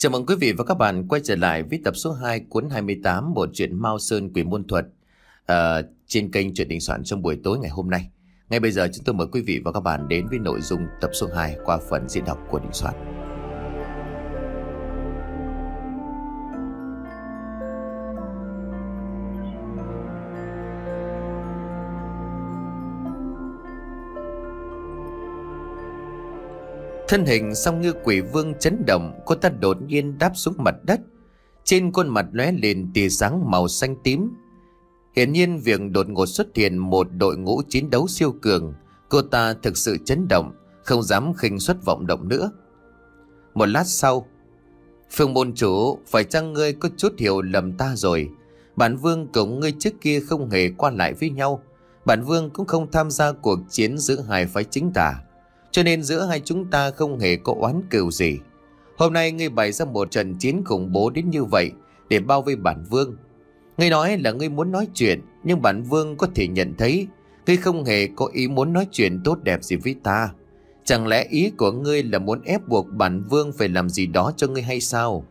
Chào mừng quý vị và các bạn quay trở lại với tập số 2 cuốn 28 bộ truyện Mao Sơn Quỷ Môn Thuật uh, trên kênh Truyện Đình Soạn trong buổi tối ngày hôm nay. Ngay bây giờ chúng tôi mời quý vị và các bạn đến với nội dung tập số 2 qua phần diễn đọc của Đình Soạn. Thân hình song ngư quỷ vương chấn động Cô ta đột nhiên đáp xuống mặt đất Trên khuôn mặt lóe lên tia sáng màu xanh tím Hiển nhiên việc đột ngột xuất hiện một đội ngũ chiến đấu siêu cường Cô ta thực sự chấn động Không dám khinh xuất vọng động nữa Một lát sau Phương môn chủ Phải chăng ngươi có chút hiểu lầm ta rồi Bản vương cùng ngươi trước kia không hề qua lại với nhau Bản vương cũng không tham gia cuộc chiến giữa hai phái chính tả cho nên giữa hai chúng ta không hề có oán cừu gì Hôm nay ngươi bày ra một trận chiến khủng bố đến như vậy Để bao vây bản vương Ngươi nói là ngươi muốn nói chuyện Nhưng bản vương có thể nhận thấy Ngươi không hề có ý muốn nói chuyện tốt đẹp gì với ta Chẳng lẽ ý của ngươi là muốn ép buộc bản vương phải làm gì đó cho ngươi hay sao?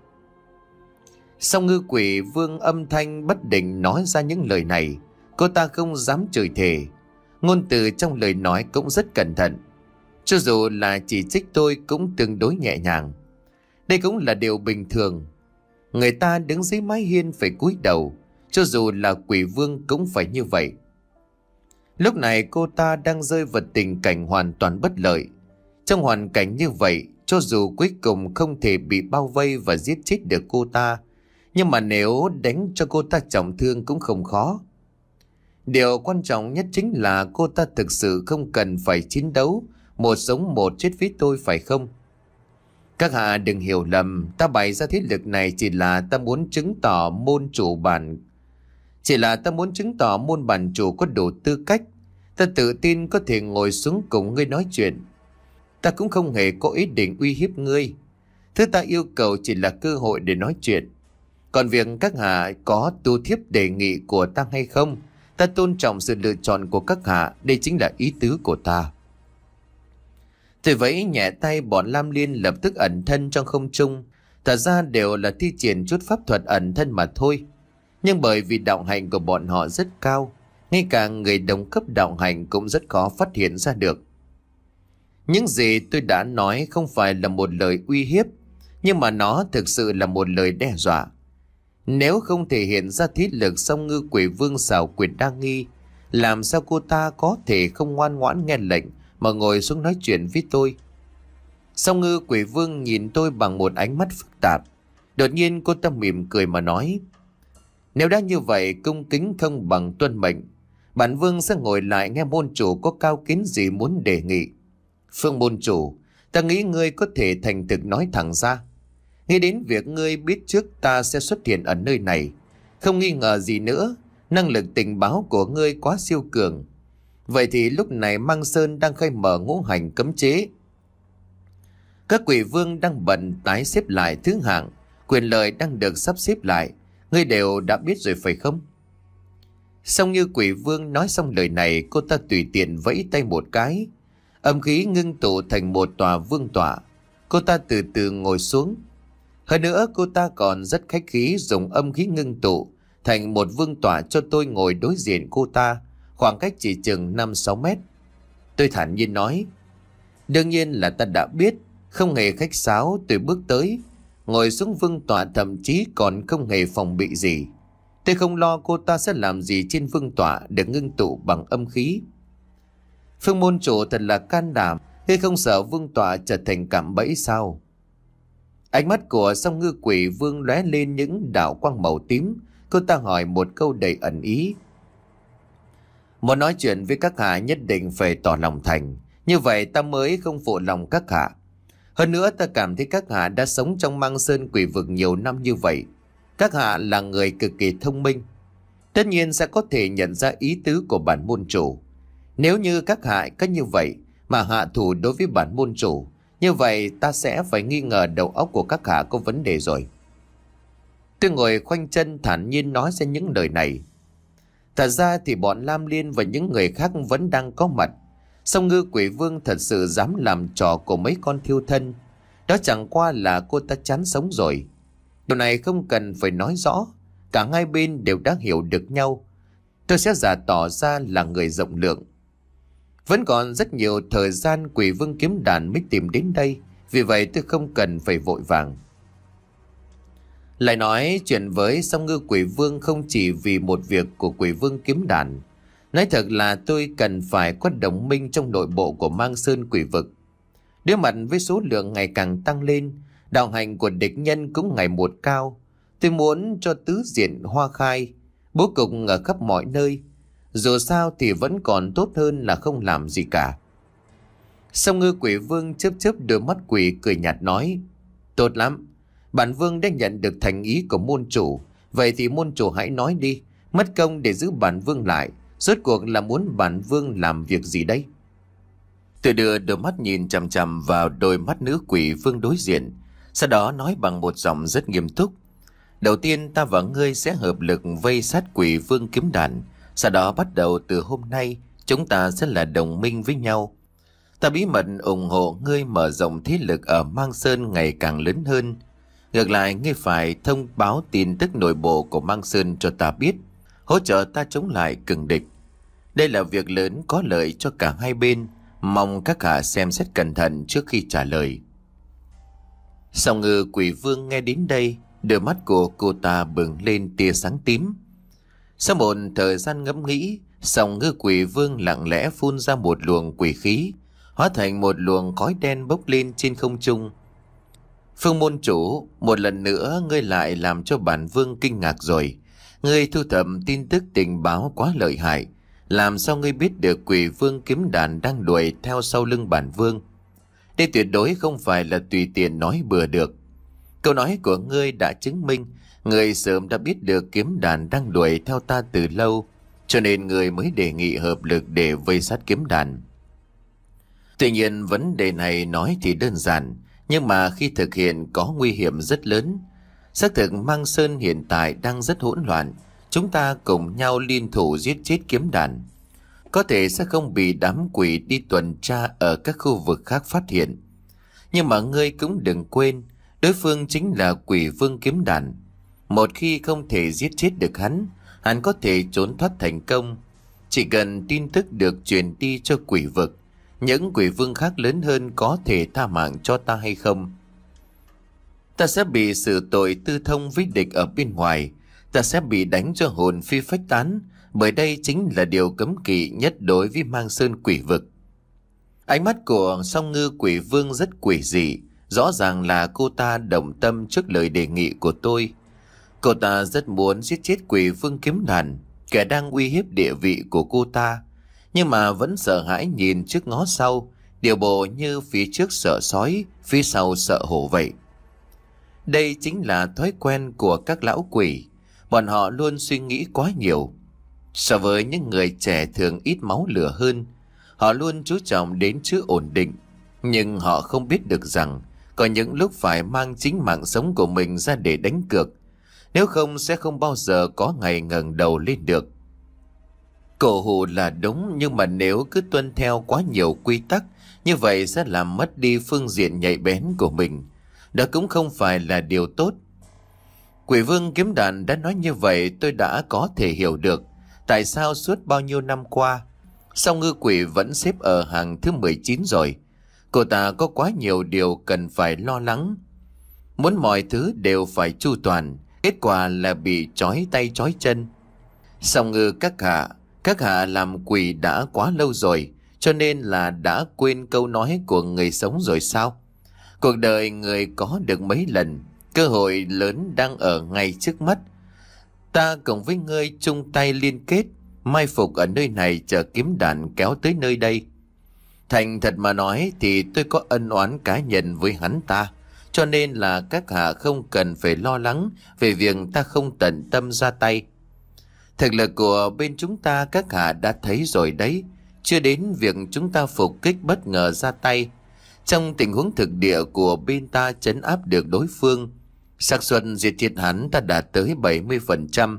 Sau ngư quỷ vương âm thanh bất định nói ra những lời này Cô ta không dám chửi thề Ngôn từ trong lời nói cũng rất cẩn thận cho dù là chỉ trích tôi cũng tương đối nhẹ nhàng. Đây cũng là điều bình thường. Người ta đứng dưới mái hiên phải cúi đầu, cho dù là quỷ vương cũng phải như vậy. Lúc này cô ta đang rơi vào tình cảnh hoàn toàn bất lợi. Trong hoàn cảnh như vậy, cho dù cuối cùng không thể bị bao vây và giết chết được cô ta, nhưng mà nếu đánh cho cô ta trọng thương cũng không khó. Điều quan trọng nhất chính là cô ta thực sự không cần phải chiến đấu một sống một chết phí tôi phải không? Các hạ đừng hiểu lầm, ta bày ra thiết lực này chỉ là ta muốn chứng tỏ môn chủ bản. Chỉ là ta muốn chứng tỏ môn bản chủ có đủ tư cách. Ta tự tin có thể ngồi xuống cùng ngươi nói chuyện. Ta cũng không hề có ý định uy hiếp ngươi. Thứ ta yêu cầu chỉ là cơ hội để nói chuyện. Còn việc các hạ có tu thiếp đề nghị của ta hay không, ta tôn trọng sự lựa chọn của các hạ, đây chính là ý tứ của ta. Tôi vẫy nhẹ tay bọn Lam Liên lập tức ẩn thân trong không trung. Thật ra đều là thi triển chút pháp thuật ẩn thân mà thôi. Nhưng bởi vì đạo hành của bọn họ rất cao, ngay cả người đồng cấp đạo hành cũng rất khó phát hiện ra được. Những gì tôi đã nói không phải là một lời uy hiếp, nhưng mà nó thực sự là một lời đe dọa. Nếu không thể hiện ra thiết lực song ngư quỷ vương xảo quyền đa nghi, làm sao cô ta có thể không ngoan ngoãn nghe lệnh mà ngồi xuống nói chuyện với tôi. Song ngư quỷ vương nhìn tôi bằng một ánh mắt phức tạp. Đột nhiên cô ta mỉm cười mà nói. Nếu đã như vậy cung kính thông bằng tuân mệnh. Bản vương sẽ ngồi lại nghe môn chủ có cao kiến gì muốn đề nghị. Phương môn chủ, ta nghĩ ngươi có thể thành thực nói thẳng ra. Nghe đến việc ngươi biết trước ta sẽ xuất hiện ở nơi này. Không nghi ngờ gì nữa, năng lực tình báo của ngươi quá siêu cường Vậy thì lúc này Mang Sơn đang khai mở ngũ hành cấm chế. Các quỷ vương đang bận tái xếp lại thứ hạng, quyền lợi đang được sắp xếp lại. Ngươi đều đã biết rồi phải không? Xong như quỷ vương nói xong lời này, cô ta tùy tiện vẫy tay một cái. Âm khí ngưng tụ thành một tòa vương tỏa. Cô ta từ từ ngồi xuống. Hơn nữa cô ta còn rất khách khí dùng âm khí ngưng tụ thành một vương tỏa cho tôi ngồi đối diện cô ta khoảng cách chỉ chừng 5-6 mét. Tôi thản nhiên nói, đương nhiên là ta đã biết, không hề khách sáo tôi bước tới, ngồi xuống vương tọa thậm chí còn không hề phòng bị gì. Tôi không lo cô ta sẽ làm gì trên vương tọa để ngưng tụ bằng âm khí. Phương môn chủ thật là can đảm, khi không sợ vương tọa trở thành cảm bẫy sao. Ánh mắt của song ngư quỷ vương lóe lên những đạo quang màu tím, cô ta hỏi một câu đầy ẩn ý. Muốn nói chuyện với các hạ nhất định phải tỏ lòng thành. Như vậy ta mới không phụ lòng các hạ. Hơn nữa ta cảm thấy các hạ đã sống trong mang sơn quỷ vực nhiều năm như vậy. Các hạ là người cực kỳ thông minh. Tất nhiên sẽ có thể nhận ra ý tứ của bản môn chủ. Nếu như các hạ có như vậy mà hạ thủ đối với bản môn chủ, như vậy ta sẽ phải nghi ngờ đầu óc của các hạ có vấn đề rồi. Tôi ngồi khoanh chân thản nhiên nói ra những lời này. Thật ra thì bọn Lam Liên và những người khác vẫn đang có mặt. Song ngư quỷ vương thật sự dám làm trò của mấy con thiêu thân. Đó chẳng qua là cô ta chán sống rồi. Điều này không cần phải nói rõ. Cả hai bên đều đã hiểu được nhau. Tôi sẽ giả tỏ ra là người rộng lượng. Vẫn còn rất nhiều thời gian quỷ vương kiếm đàn mới tìm đến đây. Vì vậy tôi không cần phải vội vàng. Lại nói chuyện với song ngư quỷ vương không chỉ vì một việc của quỷ vương kiếm đàn. Nói thật là tôi cần phải có đồng minh trong nội bộ của mang sơn quỷ vực. Đối mặt với số lượng ngày càng tăng lên, đạo hành của địch nhân cũng ngày một cao. Tôi muốn cho tứ diện hoa khai, bố cục ở khắp mọi nơi. Dù sao thì vẫn còn tốt hơn là không làm gì cả. Song ngư quỷ vương chớp chớp đôi mắt quỷ cười nhạt nói. Tốt lắm, Bản vương đã nhận được thành ý của môn chủ Vậy thì môn chủ hãy nói đi Mất công để giữ bản vương lại Rốt cuộc là muốn bản vương làm việc gì đây Tôi đưa đôi mắt nhìn chằm chằm vào đôi mắt nữ quỷ vương đối diện Sau đó nói bằng một giọng rất nghiêm túc Đầu tiên ta và ngươi sẽ hợp lực vây sát quỷ vương kiếm đạn Sau đó bắt đầu từ hôm nay Chúng ta sẽ là đồng minh với nhau Ta bí mật ủng hộ ngươi mở rộng thế lực ở Mang Sơn ngày càng lớn hơn Ngược lại, ngươi phải thông báo tin tức nội bộ của Mang Sơn cho ta biết, hỗ trợ ta chống lại cường địch. Đây là việc lớn có lợi cho cả hai bên, mong các hạ xem xét cẩn thận trước khi trả lời. Song ngư quỷ vương nghe đến đây, đôi mắt của cô ta bừng lên tia sáng tím. Sau một thời gian ngẫm nghĩ, song ngư quỷ vương lặng lẽ phun ra một luồng quỷ khí, hóa thành một luồng khói đen bốc lên trên không trung, Phương môn chủ, một lần nữa ngươi lại làm cho bản vương kinh ngạc rồi. Ngươi thu thập tin tức tình báo quá lợi hại. Làm sao ngươi biết được quỷ vương kiếm đàn đang đuổi theo sau lưng bản vương? Đây tuyệt đối không phải là tùy tiện nói bừa được. Câu nói của ngươi đã chứng minh Ngươi sớm đã biết được kiếm đàn đang đuổi theo ta từ lâu Cho nên ngươi mới đề nghị hợp lực để vây sát kiếm đàn Tuy nhiên vấn đề này nói thì đơn giản nhưng mà khi thực hiện có nguy hiểm rất lớn. Xác thực Mang Sơn hiện tại đang rất hỗn loạn. Chúng ta cùng nhau liên thủ giết chết kiếm đàn. Có thể sẽ không bị đám quỷ đi tuần tra ở các khu vực khác phát hiện. Nhưng mà ngươi cũng đừng quên, đối phương chính là quỷ vương kiếm đàn. Một khi không thể giết chết được hắn, hắn có thể trốn thoát thành công. Chỉ cần tin tức được truyền đi cho quỷ vực những quỷ vương khác lớn hơn có thể tha mạng cho ta hay không. Ta sẽ bị sự tội tư thông với địch ở bên ngoài, ta sẽ bị đánh cho hồn phi phách tán, bởi đây chính là điều cấm kỵ nhất đối với mang sơn quỷ vực. Ánh mắt của song ngư quỷ vương rất quỷ dị, rõ ràng là cô ta đồng tâm trước lời đề nghị của tôi. Cô ta rất muốn giết chết quỷ vương kiếm đàn, kẻ đang uy hiếp địa vị của cô ta, nhưng mà vẫn sợ hãi nhìn trước ngó sau, điều bộ như phía trước sợ sói, phía sau sợ hổ vậy. Đây chính là thói quen của các lão quỷ, bọn họ luôn suy nghĩ quá nhiều. So với những người trẻ thường ít máu lửa hơn, họ luôn chú trọng đến chữ ổn định, nhưng họ không biết được rằng có những lúc phải mang chính mạng sống của mình ra để đánh cược, nếu không sẽ không bao giờ có ngày ngẩng đầu lên được. Cổ hủ là đúng nhưng mà nếu cứ tuân theo quá nhiều quy tắc như vậy sẽ làm mất đi phương diện nhạy bén của mình. Đó cũng không phải là điều tốt. Quỷ vương kiếm đàn đã nói như vậy tôi đã có thể hiểu được tại sao suốt bao nhiêu năm qua song ngư quỷ vẫn xếp ở hàng thứ 19 rồi. Cô ta có quá nhiều điều cần phải lo lắng. Muốn mọi thứ đều phải chu toàn, kết quả là bị trói tay trói chân. Song ngư các hạ, các hạ làm quỷ đã quá lâu rồi, cho nên là đã quên câu nói của người sống rồi sao? Cuộc đời người có được mấy lần, cơ hội lớn đang ở ngay trước mắt. Ta cùng với ngươi chung tay liên kết, mai phục ở nơi này chờ kiếm đạn kéo tới nơi đây. Thành thật mà nói thì tôi có ân oán cá nhân với hắn ta, cho nên là các hạ không cần phải lo lắng về việc ta không tận tâm ra tay. Thực là của bên chúng ta các hạ đã thấy rồi đấy. Chưa đến việc chúng ta phục kích bất ngờ ra tay. Trong tình huống thực địa của bên ta chấn áp được đối phương, xác suất diệt thiệt hắn ta đã tới 70%.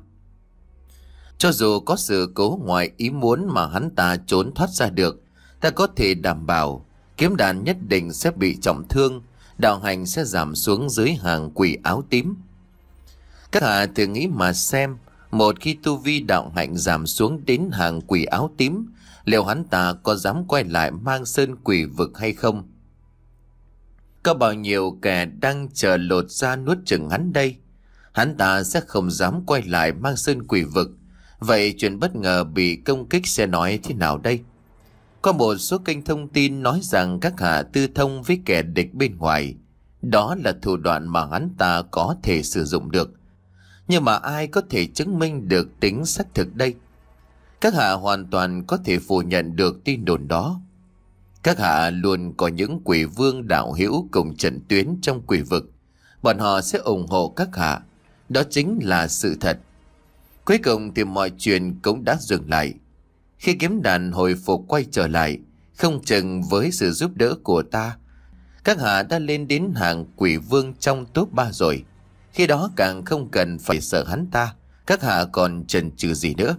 Cho dù có sự cố ngoài ý muốn mà hắn ta trốn thoát ra được, ta có thể đảm bảo kiếm đàn nhất định sẽ bị trọng thương, đạo hành sẽ giảm xuống dưới hàng quỷ áo tím. Các hạ thử nghĩ mà xem, một khi tu vi đạo hạnh giảm xuống đến hàng quỷ áo tím, liệu hắn ta có dám quay lại mang sơn quỷ vực hay không? Có bao nhiêu kẻ đang chờ lột ra nuốt chừng hắn đây? Hắn ta sẽ không dám quay lại mang sơn quỷ vực. Vậy chuyện bất ngờ bị công kích sẽ nói thế nào đây? Có một số kênh thông tin nói rằng các hạ tư thông với kẻ địch bên ngoài. Đó là thủ đoạn mà hắn ta có thể sử dụng được nhưng mà ai có thể chứng minh được tính xác thực đây? Các hạ hoàn toàn có thể phủ nhận được tin đồn đó. Các hạ luôn có những quỷ vương đạo hữu cùng trận tuyến trong quỷ vực. Bọn họ sẽ ủng hộ các hạ. Đó chính là sự thật. Cuối cùng thì mọi chuyện cũng đã dừng lại. Khi kiếm đàn hồi phục quay trở lại, không chừng với sự giúp đỡ của ta, các hạ đã lên đến hàng quỷ vương trong top 3 rồi. Khi đó càng không cần phải sợ hắn ta Các hạ còn chần chừ gì nữa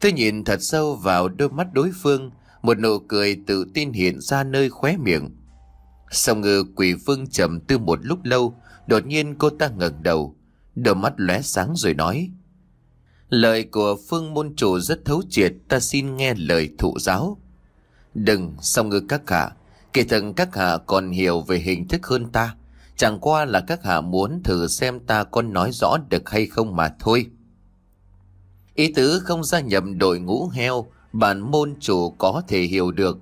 Tôi nhìn thật sâu vào đôi mắt đối phương Một nụ cười tự tin hiện ra nơi khóe miệng Song ngư quỷ vương trầm tư một lúc lâu Đột nhiên cô ta ngẩng đầu Đôi mắt lóe sáng rồi nói Lời của phương môn chủ rất thấu triệt Ta xin nghe lời thụ giáo Đừng song ngư các hạ Kỳ thần các hạ còn hiểu về hình thức hơn ta Chẳng qua là các hạ muốn thử xem ta có nói rõ được hay không mà thôi. Ý tứ không gia nhập đội ngũ heo, bản môn chủ có thể hiểu được.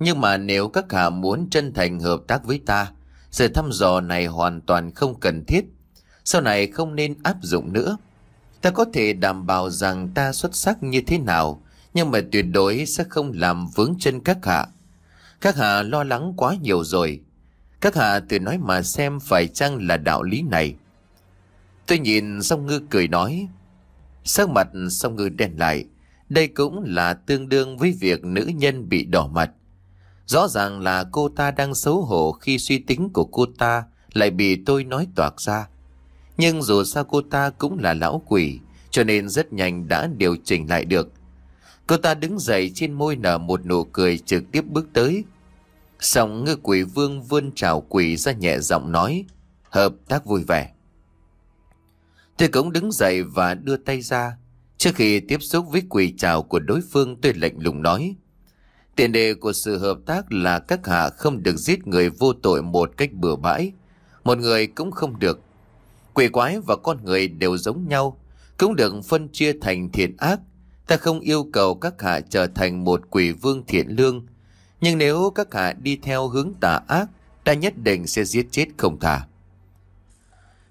Nhưng mà nếu các hạ muốn chân thành hợp tác với ta, sự thăm dò này hoàn toàn không cần thiết. Sau này không nên áp dụng nữa. Ta có thể đảm bảo rằng ta xuất sắc như thế nào, nhưng mà tuyệt đối sẽ không làm vướng chân các hạ. Các hạ lo lắng quá nhiều rồi. Các hạ tự nói mà xem phải chăng là đạo lý này. Tôi nhìn song ngư cười nói. Sắc mặt song ngư đen lại. Đây cũng là tương đương với việc nữ nhân bị đỏ mặt. Rõ ràng là cô ta đang xấu hổ khi suy tính của cô ta lại bị tôi nói toạc ra. Nhưng dù sao cô ta cũng là lão quỷ, cho nên rất nhanh đã điều chỉnh lại được. Cô ta đứng dậy trên môi nở một nụ cười trực tiếp bước tới, Xong ngư quỷ vương vươn trào quỷ ra nhẹ giọng nói Hợp tác vui vẻ Tôi cũng đứng dậy và đưa tay ra Trước khi tiếp xúc với quỷ trào của đối phương tôi lệnh lùng nói Tiền đề của sự hợp tác là các hạ không được giết người vô tội một cách bừa bãi Một người cũng không được Quỷ quái và con người đều giống nhau Cũng được phân chia thành thiện ác Ta không yêu cầu các hạ trở thành một quỷ vương thiện lương nhưng nếu các hạ đi theo hướng tà ác Ta nhất định sẽ giết chết không thả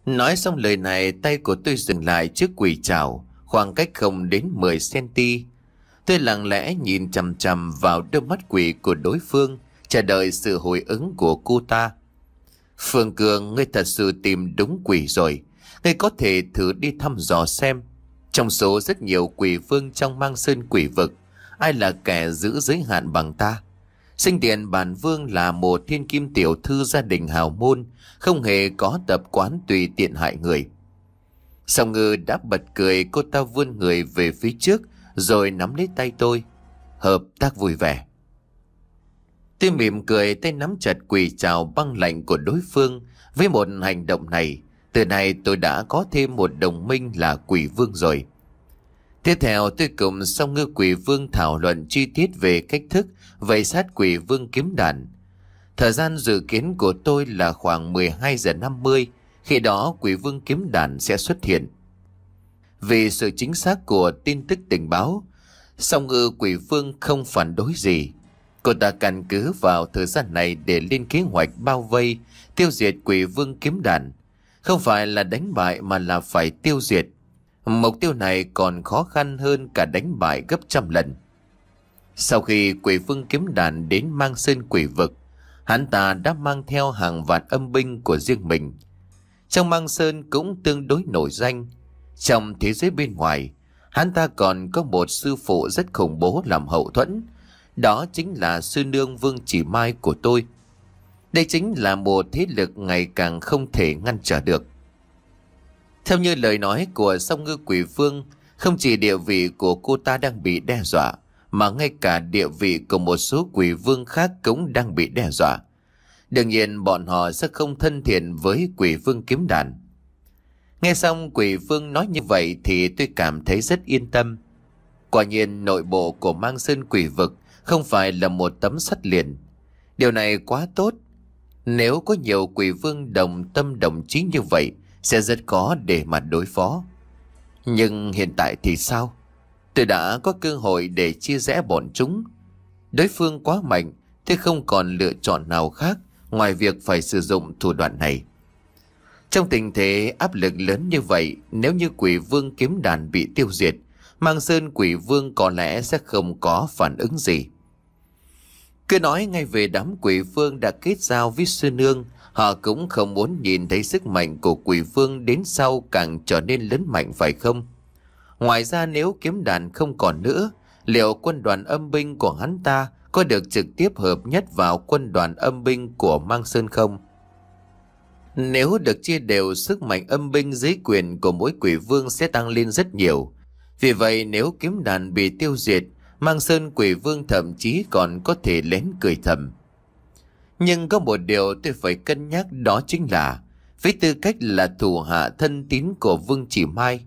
Nói xong lời này Tay của tôi dừng lại trước quỷ trào Khoảng cách không đến 10cm Tôi lặng lẽ nhìn chằm chằm vào đôi mắt quỷ của đối phương Chờ đợi sự hồi ứng của cô ta Phương Cường Ngươi thật sự tìm đúng quỷ rồi Ngươi có thể thử đi thăm dò xem Trong số rất nhiều quỷ vương trong mang sơn quỷ vực Ai là kẻ giữ giới hạn bằng ta Sinh tiền bản vương là một thiên kim tiểu thư gia đình hào môn, không hề có tập quán tùy tiện hại người. Sòng ngư đã bật cười cô ta vươn người về phía trước rồi nắm lấy tay tôi. Hợp tác vui vẻ. Tôi mỉm cười tay nắm chặt quỳ chào băng lạnh của đối phương. Với một hành động này, từ nay tôi đã có thêm một đồng minh là quỷ vương rồi. Tiếp theo tôi cùng song ngư quỷ vương thảo luận chi tiết về cách thức vậy sát quỷ vương kiếm đàn. Thời gian dự kiến của tôi là khoảng 12 giờ 50, khi đó quỷ vương kiếm đàn sẽ xuất hiện. Vì sự chính xác của tin tức tình báo, song ngư quỷ vương không phản đối gì. Cô ta căn cứ vào thời gian này để lên kế hoạch bao vây, tiêu diệt quỷ vương kiếm đàn. Không phải là đánh bại mà là phải tiêu diệt Mục tiêu này còn khó khăn hơn cả đánh bại gấp trăm lần. Sau khi quỷ vương kiếm đàn đến mang sơn quỷ vực, hắn ta đã mang theo hàng vạn âm binh của riêng mình. Trong mang sơn cũng tương đối nổi danh. Trong thế giới bên ngoài, hắn ta còn có một sư phụ rất khủng bố làm hậu thuẫn. Đó chính là sư nương Vương Chỉ Mai của tôi. Đây chính là một thế lực ngày càng không thể ngăn trở được. Theo như lời nói của song ngư quỷ vương không chỉ địa vị của cô ta đang bị đe dọa, mà ngay cả địa vị của một số quỷ vương khác cũng đang bị đe dọa. Đương nhiên bọn họ sẽ không thân thiện với quỷ vương kiếm đàn. Nghe xong quỷ vương nói như vậy thì tôi cảm thấy rất yên tâm. Quả nhiên nội bộ của mang sơn quỷ vực không phải là một tấm sắt liền. Điều này quá tốt. Nếu có nhiều quỷ vương đồng tâm đồng chí như vậy, sẽ rất khó để mà đối phó. Nhưng hiện tại thì sao? Tôi đã có cơ hội để chia rẽ bọn chúng. Đối phương quá mạnh, thế không còn lựa chọn nào khác ngoài việc phải sử dụng thủ đoạn này. Trong tình thế áp lực lớn như vậy, nếu như quỷ vương kiếm đàn bị tiêu diệt, Mang Sơn quỷ vương có lẽ sẽ không có phản ứng gì. Cứ nói ngay về đám quỷ vương đã kết giao với sư nương Họ cũng không muốn nhìn thấy sức mạnh của quỷ vương đến sau càng trở nên lớn mạnh phải không? Ngoài ra nếu kiếm đàn không còn nữa, liệu quân đoàn âm binh của hắn ta có được trực tiếp hợp nhất vào quân đoàn âm binh của Mang Sơn không? Nếu được chia đều sức mạnh âm binh dưới quyền của mỗi quỷ vương sẽ tăng lên rất nhiều. Vì vậy nếu kiếm đàn bị tiêu diệt, Mang Sơn quỷ vương thậm chí còn có thể lén cười thầm. Nhưng có một điều tôi phải cân nhắc đó chính là với tư cách là thủ hạ thân tín của Vương Chỉ Mai,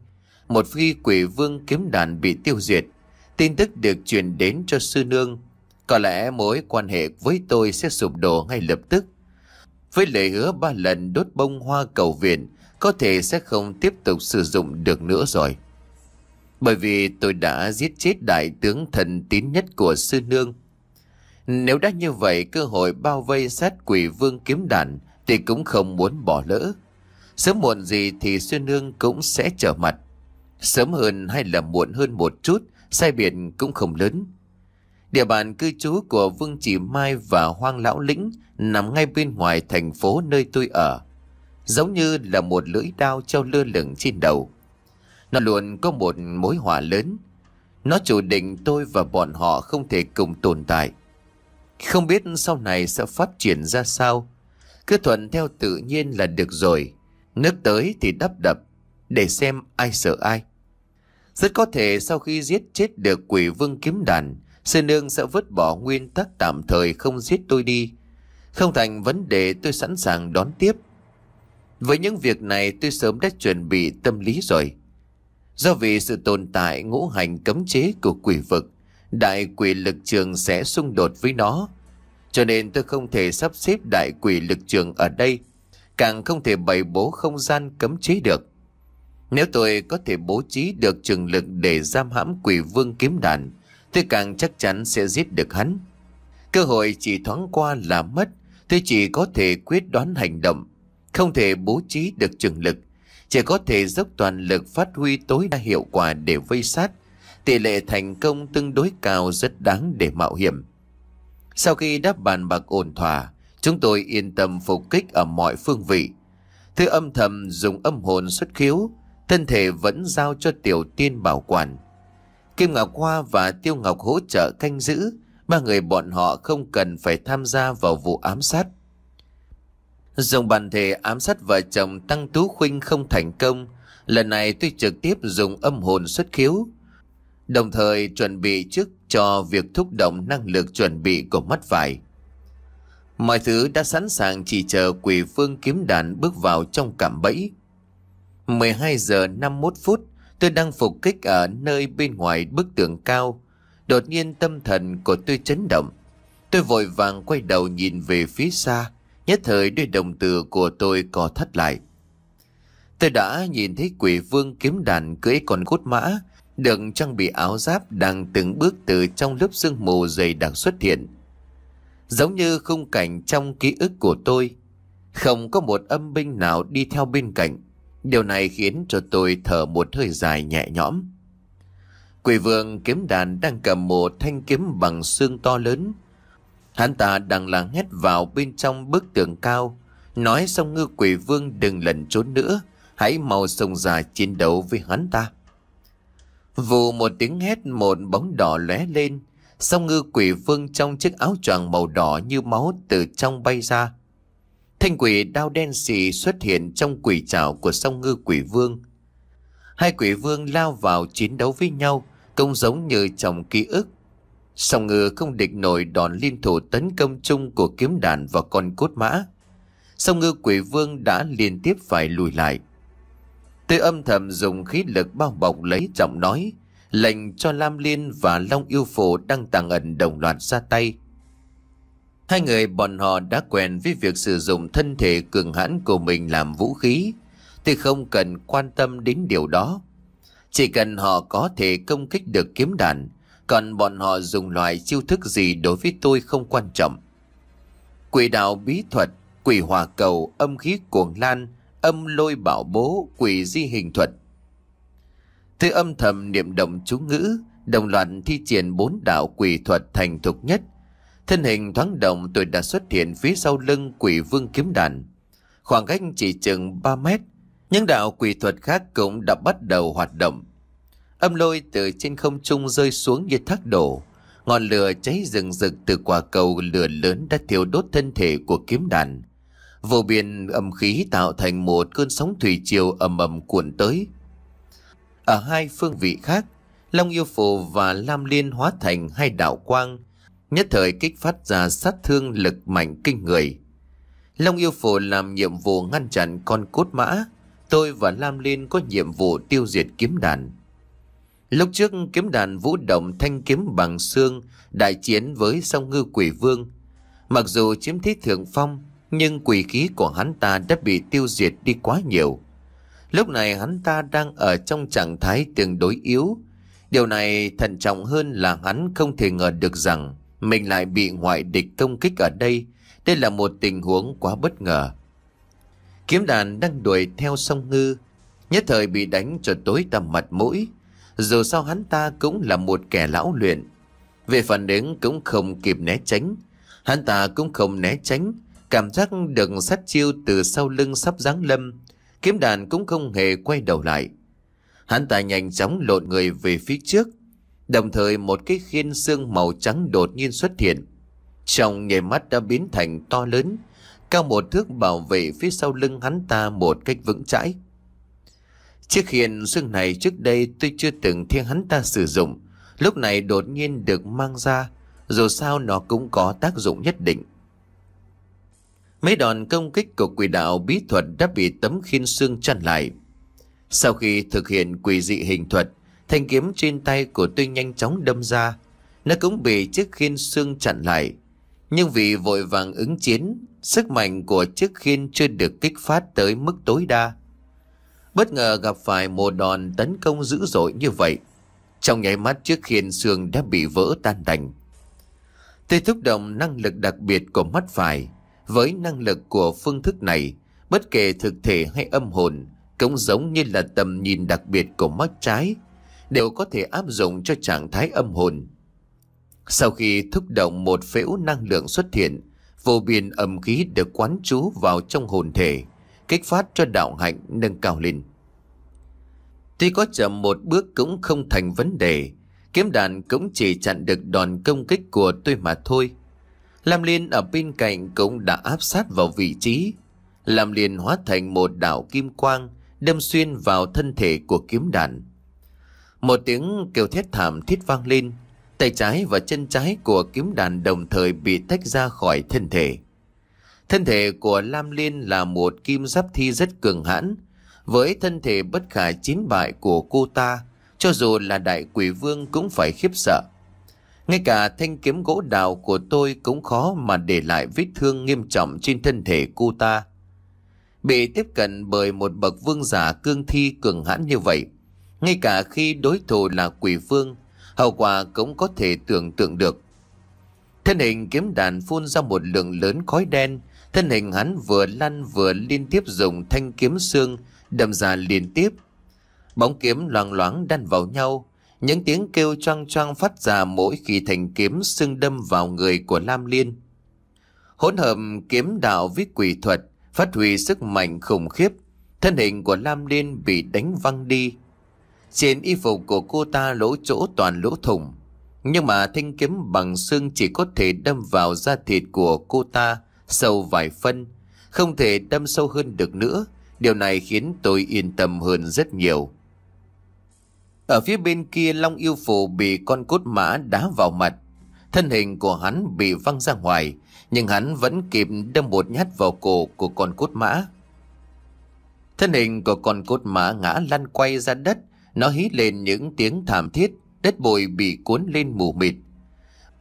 một khi quỷ vương kiếm đàn bị tiêu diệt, tin tức được truyền đến cho sư nương. Có lẽ mối quan hệ với tôi sẽ sụp đổ ngay lập tức. Với lời hứa ba lần đốt bông hoa cầu viện, có thể sẽ không tiếp tục sử dụng được nữa rồi. Bởi vì tôi đã giết chết đại tướng thần tín nhất của sư nương, nếu đã như vậy cơ hội bao vây sát quỷ vương kiếm đàn thì cũng không muốn bỏ lỡ. Sớm muộn gì thì Xuyên Nương cũng sẽ trở mặt. Sớm hơn hay là muộn hơn một chút, sai biệt cũng không lớn. Địa bàn cư trú của Vương Chỉ Mai và Hoang Lão Lĩnh nằm ngay bên ngoài thành phố nơi tôi ở. Giống như là một lưỡi đao treo lơ lửng trên đầu. Nó luôn có một mối họa lớn. Nó chủ định tôi và bọn họ không thể cùng tồn tại. Không biết sau này sẽ phát triển ra sao Cứ thuận theo tự nhiên là được rồi Nước tới thì đắp đập Để xem ai sợ ai Rất có thể sau khi giết chết được quỷ vương kiếm đàn Sư nương sẽ vứt bỏ nguyên tắc tạm thời không giết tôi đi Không thành vấn đề tôi sẵn sàng đón tiếp Với những việc này tôi sớm đã chuẩn bị tâm lý rồi Do vì sự tồn tại ngũ hành cấm chế của quỷ vực đại quỷ lực trường sẽ xung đột với nó. Cho nên tôi không thể sắp xếp đại quỷ lực trường ở đây, càng không thể bày bố không gian cấm chế được. Nếu tôi có thể bố trí được trường lực để giam hãm quỷ vương kiếm đàn, tôi càng chắc chắn sẽ giết được hắn. Cơ hội chỉ thoáng qua là mất, tôi chỉ có thể quyết đoán hành động, không thể bố trí được trường lực, chỉ có thể dốc toàn lực phát huy tối đa hiệu quả để vây sát tỷ lệ thành công tương đối cao rất đáng để mạo hiểm. Sau khi đáp bàn bạc ổn thỏa, chúng tôi yên tâm phục kích ở mọi phương vị. Thứ âm thầm dùng âm hồn xuất khiếu, thân thể vẫn giao cho tiểu tiên bảo quản. Kim Ngọc Hoa và Tiêu Ngọc hỗ trợ canh giữ, ba người bọn họ không cần phải tham gia vào vụ ám sát. Dùng bàn thể ám sát vợ chồng Tăng Tú Khuynh không thành công, lần này tôi trực tiếp dùng âm hồn xuất khiếu, đồng thời chuẩn bị trước cho việc thúc động năng lực chuẩn bị của mắt vải. Mọi thứ đã sẵn sàng chỉ chờ quỷ phương kiếm đàn bước vào trong cảm bẫy. 12 giờ 51 phút, tôi đang phục kích ở nơi bên ngoài bức tường cao. Đột nhiên tâm thần của tôi chấn động. Tôi vội vàng quay đầu nhìn về phía xa, nhất thời đôi đồng tử của tôi có thắt lại. Tôi đã nhìn thấy quỷ vương kiếm đàn cưỡi con cốt mã được trang bị áo giáp đang từng bước từ trong lớp sương mù dày đặc xuất hiện. Giống như khung cảnh trong ký ức của tôi, không có một âm binh nào đi theo bên cạnh. Điều này khiến cho tôi thở một hơi dài nhẹ nhõm. Quỷ vương kiếm đàn đang cầm một thanh kiếm bằng xương to lớn. Hắn ta đang là hét vào bên trong bức tường cao, nói xong ngư quỷ vương đừng lẩn trốn nữa, hãy mau xông ra chiến đấu với hắn ta. Vù một tiếng hét một bóng đỏ lóe lên. Song ngư quỷ vương trong chiếc áo choàng màu đỏ như máu từ trong bay ra. Thanh quỷ đao đen xì xuất hiện trong quỷ trảo của song ngư quỷ vương. Hai quỷ vương lao vào chiến đấu với nhau, công giống như trong ký ức. Song ngư không địch nổi đòn liên thủ tấn công chung của kiếm đàn và con cốt mã. Song ngư quỷ vương đã liên tiếp phải lùi lại. Tôi âm thầm dùng khí lực bao bọc lấy giọng nói, lệnh cho Lam Liên và Long Yêu Phổ đang tàng ẩn đồng loạt ra tay. Hai người bọn họ đã quen với việc sử dụng thân thể cường hãn của mình làm vũ khí, thì không cần quan tâm đến điều đó. Chỉ cần họ có thể công kích được kiếm đạn, còn bọn họ dùng loại chiêu thức gì đối với tôi không quan trọng. Quỷ đạo bí thuật, quỷ hòa cầu, âm khí cuồng lan – âm lôi bảo bố, quỷ di hình thuật. Thư âm thầm niệm động chú ngữ, đồng loạt thi triển bốn đạo quỷ thuật thành thục nhất. Thân hình thoáng động tôi đã xuất hiện phía sau lưng quỷ vương kiếm đàn. Khoảng cách chỉ chừng 3 mét, những đạo quỷ thuật khác cũng đã bắt đầu hoạt động. Âm lôi từ trên không trung rơi xuống như thác đổ. Ngọn lửa cháy rừng rực từ quả cầu lửa lớn đã thiêu đốt thân thể của kiếm đàn. Vô biên âm khí tạo thành một cơn sóng thủy triều ầm ầm cuộn tới. Ở hai phương vị khác, Long Yêu Phù và Lam Liên hóa thành hai đạo quang, nhất thời kích phát ra sát thương lực mạnh kinh người. Long Yêu Phù làm nhiệm vụ ngăn chặn con cốt mã, tôi và Lam Liên có nhiệm vụ tiêu diệt kiếm đàn. Lúc trước kiếm đàn vũ động thanh kiếm bằng xương đại chiến với song ngư quỷ vương. Mặc dù chiếm thế thượng phong, nhưng quỷ khí của hắn ta đã bị tiêu diệt đi quá nhiều. Lúc này hắn ta đang ở trong trạng thái tương đối yếu. Điều này thận trọng hơn là hắn không thể ngờ được rằng mình lại bị ngoại địch công kích ở đây. Đây là một tình huống quá bất ngờ. Kiếm đàn đang đuổi theo sông ngư, nhất thời bị đánh cho tối tầm mặt mũi. Dù sao hắn ta cũng là một kẻ lão luyện. Về phản ứng cũng không kịp né tránh. Hắn ta cũng không né tránh Cảm giác được sát chiêu từ sau lưng sắp giáng lâm Kiếm đàn cũng không hề quay đầu lại Hắn ta nhanh chóng lộn người về phía trước Đồng thời một cái khiên xương màu trắng đột nhiên xuất hiện Trong nhảy mắt đã biến thành to lớn Cao một thước bảo vệ phía sau lưng hắn ta một cách vững chãi Chiếc khiên xương này trước đây tôi chưa từng thiên hắn ta sử dụng Lúc này đột nhiên được mang ra Dù sao nó cũng có tác dụng nhất định Mấy đòn công kích của quỷ đạo bí thuật đã bị tấm khiên xương chặn lại. Sau khi thực hiện quỷ dị hình thuật, thanh kiếm trên tay của tôi nhanh chóng đâm ra. Nó cũng bị chiếc khiên xương chặn lại. Nhưng vì vội vàng ứng chiến, sức mạnh của chiếc khiên chưa được kích phát tới mức tối đa. Bất ngờ gặp phải một đòn tấn công dữ dội như vậy. Trong nháy mắt chiếc khiên xương đã bị vỡ tan tành. Tôi thúc động năng lực đặc biệt của mắt phải với năng lực của phương thức này, bất kể thực thể hay âm hồn, cũng giống như là tầm nhìn đặc biệt của mắt trái, đều có thể áp dụng cho trạng thái âm hồn. Sau khi thúc động một phễu năng lượng xuất hiện, vô biên âm khí được quán trú vào trong hồn thể, kích phát cho đạo hạnh nâng cao lên. Tuy có chậm một bước cũng không thành vấn đề, kiếm đàn cũng chỉ chặn được đòn công kích của tôi mà thôi. Lam Liên ở bên cạnh cũng đã áp sát vào vị trí. Lam Liên hóa thành một đảo kim quang, đâm xuyên vào thân thể của kiếm đạn. Một tiếng kêu thét thảm thiết vang lên, tay trái và chân trái của kiếm đàn đồng thời bị tách ra khỏi thân thể. Thân thể của Lam Liên là một kim giáp thi rất cường hãn, với thân thể bất khả chiến bại của cô ta, cho dù là đại quỷ vương cũng phải khiếp sợ. Ngay cả thanh kiếm gỗ đào của tôi cũng khó mà để lại vết thương nghiêm trọng trên thân thể cô ta. Bị tiếp cận bởi một bậc vương giả cương thi cường hãn như vậy, ngay cả khi đối thủ là quỷ vương, hậu quả cũng có thể tưởng tượng được. Thân hình kiếm đàn phun ra một lượng lớn khói đen, thân hình hắn vừa lăn vừa liên tiếp dùng thanh kiếm xương đâm ra liên tiếp. Bóng kiếm loang loáng đan vào nhau, những tiếng kêu choang choang phát ra mỗi khi thành kiếm xương đâm vào người của Lam Liên. Hỗn hợp kiếm đạo với quỷ thuật phát huy sức mạnh khủng khiếp. Thân hình của Lam Liên bị đánh văng đi. Trên y phục của cô ta lỗ chỗ toàn lỗ thủng. Nhưng mà thanh kiếm bằng xương chỉ có thể đâm vào da thịt của cô ta sâu vài phân. Không thể đâm sâu hơn được nữa. Điều này khiến tôi yên tâm hơn rất nhiều. Ở phía bên kia Long yêu phù bị con cốt mã đá vào mặt. Thân hình của hắn bị văng ra ngoài, nhưng hắn vẫn kịp đâm một nhát vào cổ của con cốt mã. Thân hình của con cốt mã ngã lăn quay ra đất, nó hí lên những tiếng thảm thiết, đất bồi bị cuốn lên mù mịt.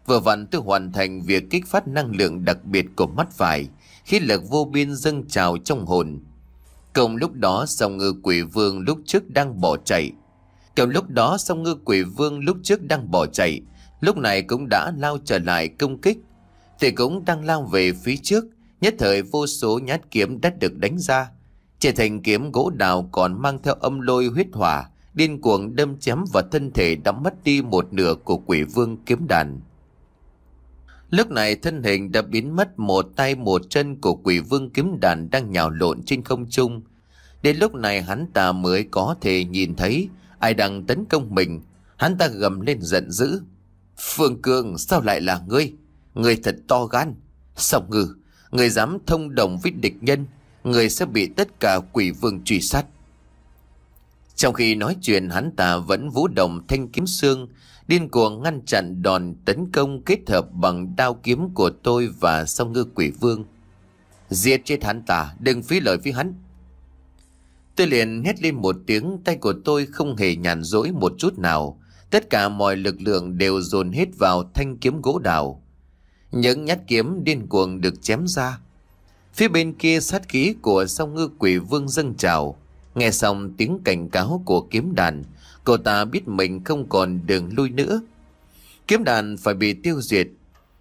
Vừa vặn tôi hoàn thành việc kích phát năng lượng đặc biệt của mắt phải khí lực vô biên dâng trào trong hồn. Cùng lúc đó song ngư quỷ vương lúc trước đang bỏ chạy, Kiểu lúc đó song ngư quỷ vương lúc trước đang bỏ chạy Lúc này cũng đã lao trở lại công kích Thì cũng đang lao về phía trước Nhất thời vô số nhát kiếm đã được đánh ra trở thành kiếm gỗ đào còn mang theo âm lôi huyết hỏa Điên cuồng đâm chém vào thân thể đã mất đi một nửa của quỷ vương kiếm đàn Lúc này thân hình đã biến mất một tay một chân của quỷ vương kiếm đàn đang nhào lộn trên không trung. Đến lúc này hắn ta mới có thể nhìn thấy ai đang tấn công mình. Hắn ta gầm lên giận dữ. Phương Cương sao lại là ngươi? Ngươi thật to gan. Sòng ngừ, ngươi dám thông đồng với địch nhân, ngươi sẽ bị tất cả quỷ vương truy sát. Trong khi nói chuyện hắn ta vẫn vũ động thanh kiếm xương, điên cuồng ngăn chặn đòn tấn công kết hợp bằng đao kiếm của tôi và song ngư quỷ vương. Giết chết hắn ta, đừng phí lời với hắn. Tôi liền hét lên một tiếng, tay của tôi không hề nhàn rỗi một chút nào. Tất cả mọi lực lượng đều dồn hết vào thanh kiếm gỗ đào. Những nhát kiếm điên cuồng được chém ra. Phía bên kia sát khí của sông ngư quỷ vương dâng trào. Nghe xong tiếng cảnh cáo của kiếm đàn, cô ta biết mình không còn đường lui nữa. Kiếm đàn phải bị tiêu diệt.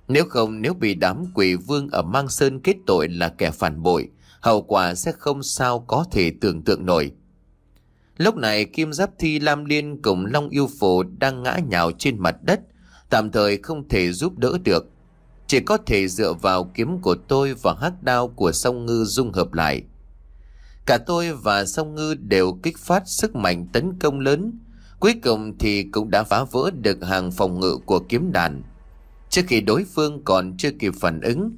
Nếu không nếu bị đám quỷ vương ở Mang Sơn kết tội là kẻ phản bội, hậu quả sẽ không sao có thể tưởng tượng nổi. Lúc này kim giáp thi Lam Liên cùng Long Yêu Phổ đang ngã nhào trên mặt đất, tạm thời không thể giúp đỡ được. Chỉ có thể dựa vào kiếm của tôi và hắc đao của sông ngư dung hợp lại. Cả tôi và sông ngư đều kích phát sức mạnh tấn công lớn, cuối cùng thì cũng đã phá vỡ được hàng phòng ngự của kiếm đàn. Trước khi đối phương còn chưa kịp phản ứng,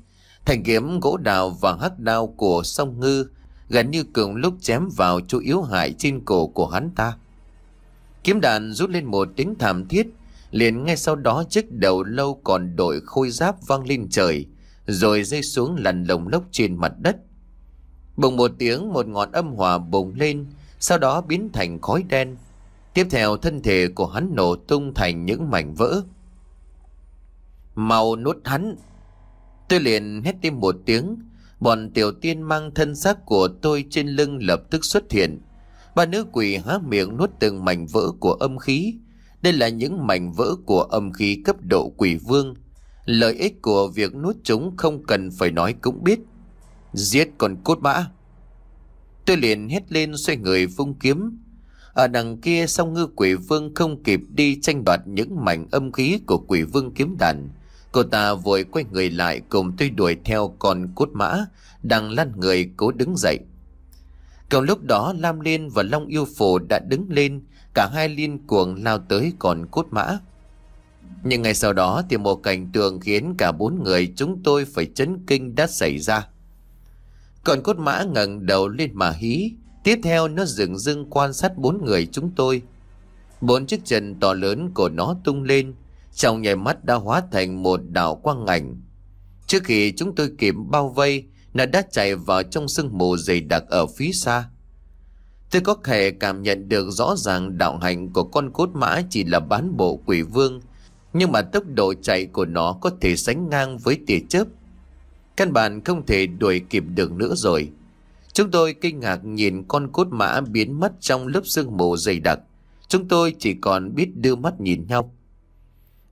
Thành kiếm gỗ đào và hắc đao của sông ngư gần như cùng lúc chém vào chỗ yếu hại trên cổ của hắn ta. Kiếm đàn rút lên một tiếng thảm thiết, liền ngay sau đó chiếc đầu lâu còn đội khôi giáp văng lên trời, rồi rơi xuống lằn lồng lốc trên mặt đất. Bùng một tiếng một ngọn âm hòa bùng lên, sau đó biến thành khói đen. Tiếp theo thân thể của hắn nổ tung thành những mảnh vỡ. Màu nuốt hắn! Tôi liền hét tim một tiếng, bọn tiểu tiên mang thân xác của tôi trên lưng lập tức xuất hiện. Ba nữ quỷ há miệng nuốt từng mảnh vỡ của âm khí. Đây là những mảnh vỡ của âm khí cấp độ quỷ vương. Lợi ích của việc nuốt chúng không cần phải nói cũng biết. Giết con cốt mã. Tôi liền hét lên xoay người vung kiếm. Ở đằng kia song ngư quỷ vương không kịp đi tranh đoạt những mảnh âm khí của quỷ vương kiếm đàn Cô ta vội quay người lại cùng tôi đuổi theo con cốt mã, đang lăn người cố đứng dậy. Cùng lúc đó Lam Liên và Long Yêu Phổ đã đứng lên, cả hai liên cuồng lao tới con cốt mã. Nhưng ngày sau đó thì một cảnh tượng khiến cả bốn người chúng tôi phải chấn kinh đã xảy ra. con cốt mã ngẩng đầu lên mà hí, tiếp theo nó dừng dưng quan sát bốn người chúng tôi. Bốn chiếc chân to lớn của nó tung lên, trong nhảy mắt đã hóa thành một đảo quang ảnh Trước khi chúng tôi kịp bao vây Nó đã chạy vào trong sương mù dày đặc ở phía xa Tôi có thể cảm nhận được rõ ràng đạo hành của con cốt mã chỉ là bán bộ quỷ vương Nhưng mà tốc độ chạy của nó có thể sánh ngang với tia chớp Căn bản không thể đuổi kịp được nữa rồi Chúng tôi kinh ngạc nhìn con cốt mã biến mất trong lớp sương mù dày đặc Chúng tôi chỉ còn biết đưa mắt nhìn nhau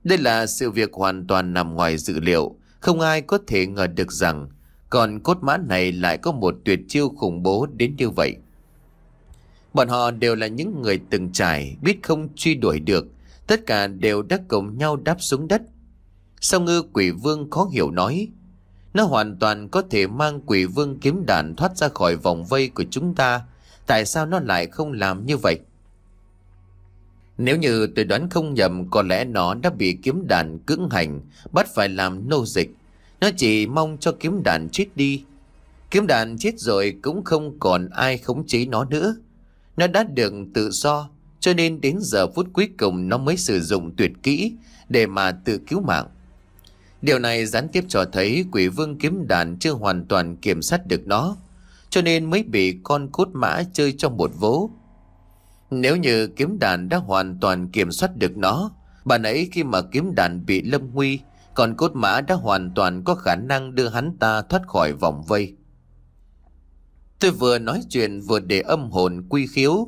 đây là sự việc hoàn toàn nằm ngoài dự liệu, không ai có thể ngờ được rằng còn cốt mã này lại có một tuyệt chiêu khủng bố đến như vậy. Bọn họ đều là những người từng trải, biết không truy đuổi được, tất cả đều đã cùng nhau đáp xuống đất. Sao ngư quỷ vương khó hiểu nói, nó hoàn toàn có thể mang quỷ vương kiếm đạn thoát ra khỏi vòng vây của chúng ta, tại sao nó lại không làm như vậy? Nếu như tôi đoán không nhầm có lẽ nó đã bị kiếm đàn cưỡng hành, bắt phải làm nô dịch. Nó chỉ mong cho kiếm đàn chết đi. Kiếm đàn chết rồi cũng không còn ai khống chế nó nữa. Nó đã được tự do, cho nên đến giờ phút cuối cùng nó mới sử dụng tuyệt kỹ để mà tự cứu mạng. Điều này gián tiếp cho thấy quỷ vương kiếm đàn chưa hoàn toàn kiểm soát được nó, cho nên mới bị con cốt mã chơi trong một vố. Nếu như kiếm đàn đã hoàn toàn kiểm soát được nó, bà nãy khi mà kiếm đàn bị lâm nguy, còn cốt mã đã hoàn toàn có khả năng đưa hắn ta thoát khỏi vòng vây. Tôi vừa nói chuyện vừa để âm hồn quy khiếu.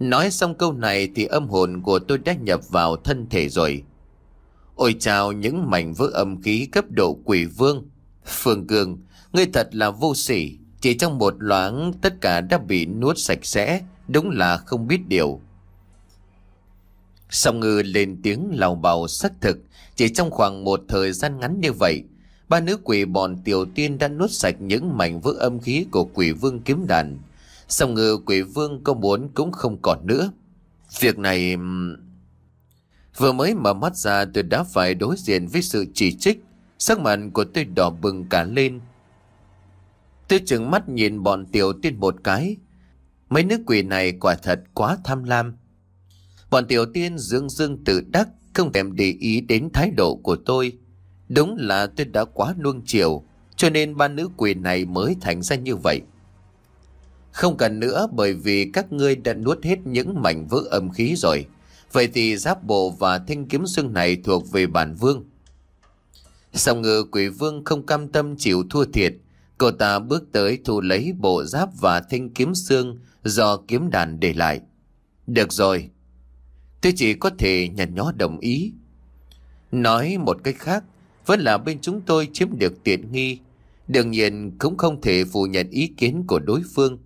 Nói xong câu này thì âm hồn của tôi đã nhập vào thân thể rồi. Ôi chào những mảnh vỡ âm khí cấp độ quỷ vương. Phương Cường, ngươi thật là vô sỉ. Chỉ trong một loáng tất cả đã bị nuốt sạch sẽ. Đúng là không biết điều Song ngư lên tiếng lào bào xác thực Chỉ trong khoảng một thời gian ngắn như vậy Ba nữ quỷ bọn tiểu tiên đã nuốt sạch những mảnh vỡ âm khí của quỷ vương kiếm đàn Song ngư quỷ vương có muốn cũng không còn nữa Việc này... Vừa mới mở mắt ra tôi đã phải đối diện với sự chỉ trích Sắc mặt của tôi đỏ bừng cả lên Tôi trừng mắt nhìn bọn tiểu tiên một cái Mấy nữ quỷ này quả thật quá tham lam. Bọn tiểu tiên dương dương tự đắc, không thèm để ý đến thái độ của tôi. Đúng là tôi đã quá nuông chiều, cho nên ba nữ quỷ này mới thành ra như vậy. Không cần nữa bởi vì các ngươi đã nuốt hết những mảnh vỡ âm khí rồi. Vậy thì giáp bộ và thanh kiếm xương này thuộc về bản vương. Song ngự quỷ vương không cam tâm chịu thua thiệt. Cô ta bước tới thu lấy bộ giáp và thanh kiếm xương do kiếm đàn để lại. Được rồi. Tôi chỉ có thể nhặt nhó đồng ý. Nói một cách khác, vẫn là bên chúng tôi chiếm được tiện nghi. Đương nhiên cũng không thể phủ nhận ý kiến của đối phương.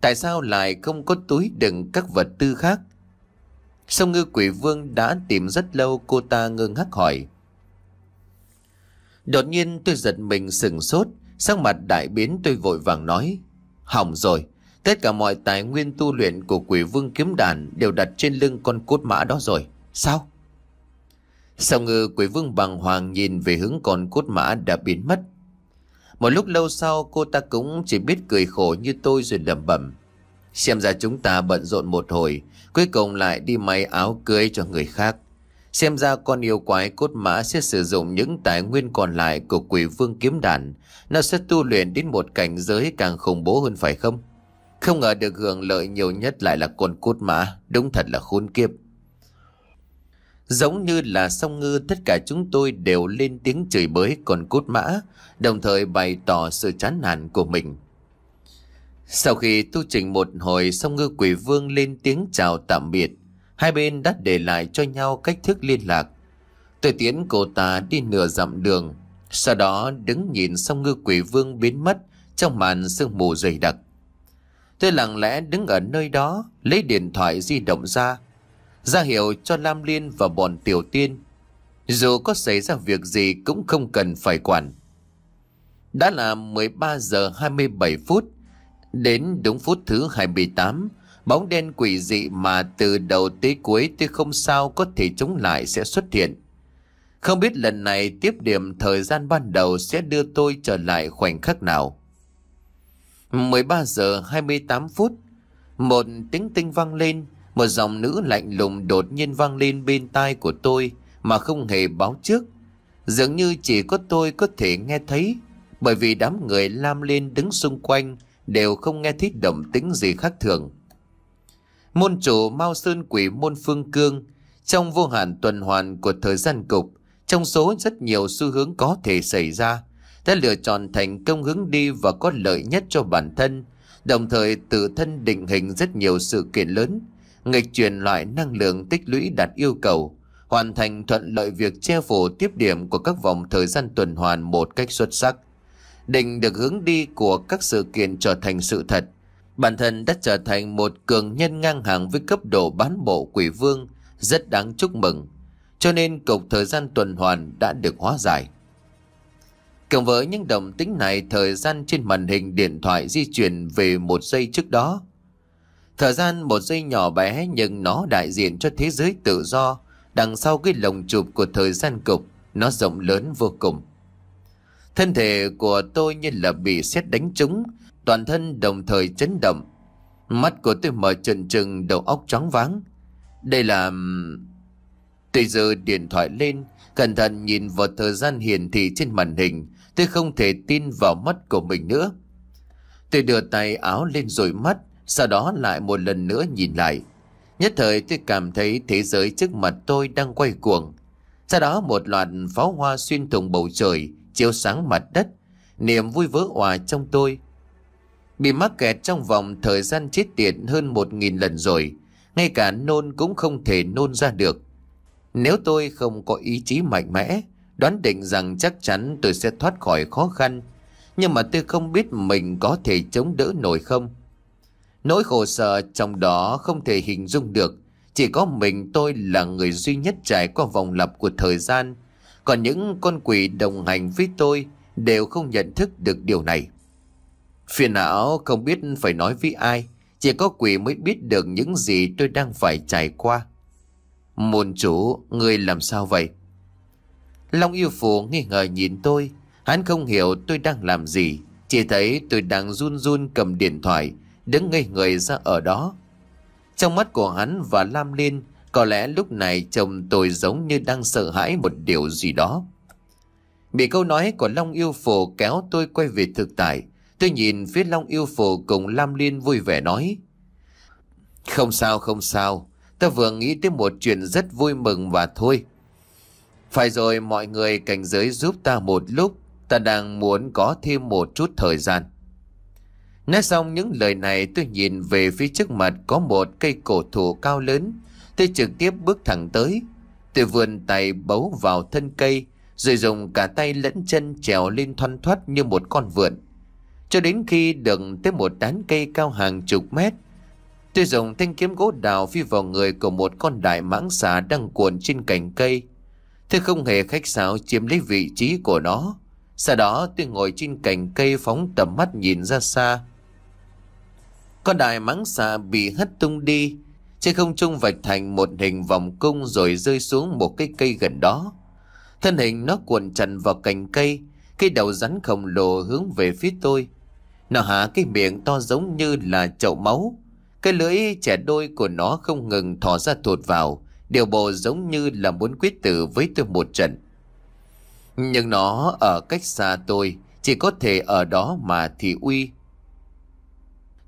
Tại sao lại không có túi đựng các vật tư khác? Sông ngư quỷ vương đã tìm rất lâu cô ta ngơ ngác hỏi. Đột nhiên tôi giật mình sừng sốt, sắc mặt đại biến tôi vội vàng nói. Hỏng rồi, Tất cả mọi tài nguyên tu luyện của quỷ vương kiếm đàn đều đặt trên lưng con cốt mã đó rồi. Sao? Sau ngư quỷ vương bằng hoàng nhìn về hướng con cốt mã đã biến mất. Một lúc lâu sau cô ta cũng chỉ biết cười khổ như tôi rồi lẩm bẩm. Xem ra chúng ta bận rộn một hồi, cuối cùng lại đi may áo cưới cho người khác. Xem ra con yêu quái cốt mã sẽ sử dụng những tài nguyên còn lại của quỷ vương kiếm đàn. Nó sẽ tu luyện đến một cảnh giới càng khủng bố hơn phải không? Không ngờ được hưởng lợi nhiều nhất lại là con cút mã, đúng thật là khốn kiếp. Giống như là song ngư tất cả chúng tôi đều lên tiếng chửi bới con cút mã, đồng thời bày tỏ sự chán nản của mình. Sau khi tu trình một hồi song ngư quỷ vương lên tiếng chào tạm biệt, hai bên đã để lại cho nhau cách thức liên lạc. Tôi tiến cô ta đi nửa dặm đường, sau đó đứng nhìn song ngư quỷ vương biến mất trong màn sương mù dày đặc. Tôi lặng lẽ đứng ở nơi đó, lấy điện thoại di động ra, ra hiệu cho Lam Liên và bọn Tiểu Tiên. Dù có xảy ra việc gì cũng không cần phải quản. Đã là 13 giờ 27 phút, đến đúng phút thứ 28, bóng đen quỷ dị mà từ đầu tới cuối tôi không sao có thể chống lại sẽ xuất hiện. Không biết lần này tiếp điểm thời gian ban đầu sẽ đưa tôi trở lại khoảnh khắc nào. 13 giờ 28 phút, một tiếng tinh vang lên, một giọng nữ lạnh lùng đột nhiên vang lên bên tai của tôi mà không hề báo trước. Dường như chỉ có tôi có thể nghe thấy, bởi vì đám người lam lên đứng xung quanh đều không nghe thấy động tĩnh gì khác thường. Môn chủ Mao Sơn Quỷ Môn Phương Cương, trong vô hạn tuần hoàn của thời gian cục, trong số rất nhiều xu hướng có thể xảy ra – đã lựa chọn thành công hướng đi và có lợi nhất cho bản thân, đồng thời tự thân định hình rất nhiều sự kiện lớn, nghịch chuyển loại năng lượng tích lũy đạt yêu cầu, hoàn thành thuận lợi việc che phủ tiếp điểm của các vòng thời gian tuần hoàn một cách xuất sắc. Định được hướng đi của các sự kiện trở thành sự thật. Bản thân đã trở thành một cường nhân ngang hàng với cấp độ bán bộ quỷ vương, rất đáng chúc mừng. Cho nên cục thời gian tuần hoàn đã được hóa giải. Cùng với những động tính này thời gian trên màn hình điện thoại di chuyển về một giây trước đó. Thời gian một giây nhỏ bé nhưng nó đại diện cho thế giới tự do. Đằng sau cái lồng chụp của thời gian cục, nó rộng lớn vô cùng. Thân thể của tôi như là bị sét đánh trúng, toàn thân đồng thời chấn động. Mắt của tôi mở trần trừng đầu óc trắng váng. Đây là... Tôi giờ điện thoại lên, cẩn thận nhìn vào thời gian hiển thị trên màn hình, tôi không thể tin vào mắt của mình nữa. Tôi đưa tay áo lên rồi mắt, sau đó lại một lần nữa nhìn lại. Nhất thời tôi cảm thấy thế giới trước mặt tôi đang quay cuồng. Sau đó một loạt pháo hoa xuyên thủng bầu trời, chiếu sáng mặt đất, niềm vui vỡ hòa trong tôi. Bị mắc kẹt trong vòng thời gian chết tiệt hơn một nghìn lần rồi, ngay cả nôn cũng không thể nôn ra được. Nếu tôi không có ý chí mạnh mẽ, đoán định rằng chắc chắn tôi sẽ thoát khỏi khó khăn. Nhưng mà tôi không biết mình có thể chống đỡ nổi không. Nỗi khổ sở trong đó không thể hình dung được. Chỉ có mình tôi là người duy nhất trải qua vòng lặp của thời gian. Còn những con quỷ đồng hành với tôi đều không nhận thức được điều này. Phiền não không biết phải nói với ai. Chỉ có quỷ mới biết được những gì tôi đang phải trải qua. Môn chủ, ngươi làm sao vậy? Long yêu phù nghi ngờ nhìn tôi. Hắn không hiểu tôi đang làm gì. Chỉ thấy tôi đang run run cầm điện thoại, đứng ngây người ra ở đó. Trong mắt của hắn và Lam Liên, có lẽ lúc này chồng tôi giống như đang sợ hãi một điều gì đó. Bị câu nói của Long yêu phù kéo tôi quay về thực tại. Tôi nhìn phía Long yêu phù cùng Lam Liên vui vẻ nói. Không sao, không sao ta vừa nghĩ tới một chuyện rất vui mừng và thôi. Phải rồi mọi người cảnh giới giúp ta một lúc, ta đang muốn có thêm một chút thời gian. Nói xong những lời này tôi nhìn về phía trước mặt có một cây cổ thụ cao lớn. Tôi trực tiếp bước thẳng tới. Tôi vươn tay bấu vào thân cây, rồi dùng cả tay lẫn chân trèo lên thoăn thoắt như một con vượn. Cho đến khi đừng tới một tán cây cao hàng chục mét, Tôi dùng thanh kiếm gỗ đào phi vào người của một con đại mãng xà đang cuộn trên cành cây. Tôi không hề khách sáo chiếm lấy vị trí của nó. Sau đó tôi ngồi trên cành cây phóng tầm mắt nhìn ra xa. Con đại mãng xà bị hất tung đi, trên không trung vạch thành một hình vòng cung rồi rơi xuống một cái cây gần đó. Thân hình nó cuộn chặt vào cành cây, cái đầu rắn khổng lồ hướng về phía tôi. Nó há cái miệng to giống như là chậu máu, cái lưỡi trẻ đôi của nó không ngừng thò ra thụt vào, điều bộ giống như là muốn quyết tử với tôi một trận. Nhưng nó ở cách xa tôi, chỉ có thể ở đó mà thì uy.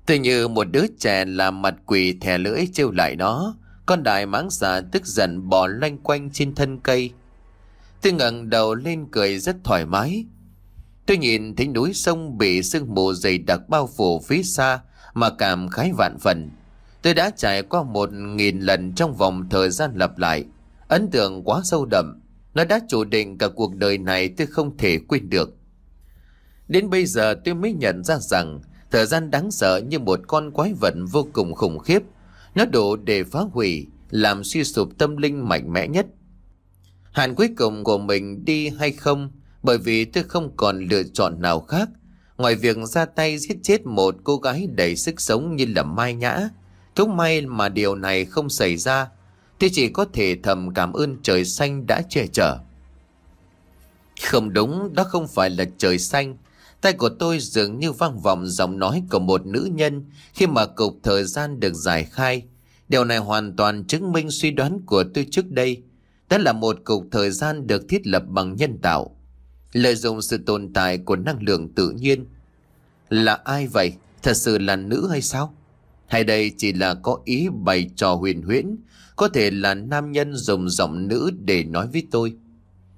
Tôi như một đứa trẻ làm mặt quỷ thẻ lưỡi trêu lại nó, con đại mãng xà tức giận bò loanh quanh trên thân cây. Tôi ngẩng đầu lên cười rất thoải mái. Tôi nhìn thấy núi sông bị sương mù dày đặc bao phủ phía xa mà cảm khái vạn phần. Tôi đã trải qua một nghìn lần trong vòng thời gian lặp lại. Ấn tượng quá sâu đậm. Nó đã chủ định cả cuộc đời này tôi không thể quên được. Đến bây giờ tôi mới nhận ra rằng thời gian đáng sợ như một con quái vật vô cùng khủng khiếp. Nó đủ để phá hủy, làm suy sụp tâm linh mạnh mẽ nhất. Hạn cuối cùng của mình đi hay không bởi vì tôi không còn lựa chọn nào khác Ngoài việc ra tay giết chết một cô gái đầy sức sống như là Mai Nhã, cũng may mà điều này không xảy ra, thì chỉ có thể thầm cảm ơn trời xanh đã che chở. Không đúng, đó không phải là trời xanh. Tay của tôi dường như vang vọng giọng nói của một nữ nhân khi mà cục thời gian được giải khai. Điều này hoàn toàn chứng minh suy đoán của tôi trước đây. Đó là một cục thời gian được thiết lập bằng nhân tạo lợi dụng sự tồn tại của năng lượng tự nhiên. Là ai vậy? Thật sự là nữ hay sao? Hay đây chỉ là có ý bày trò huyền huyễn, có thể là nam nhân dùng giọng nữ để nói với tôi.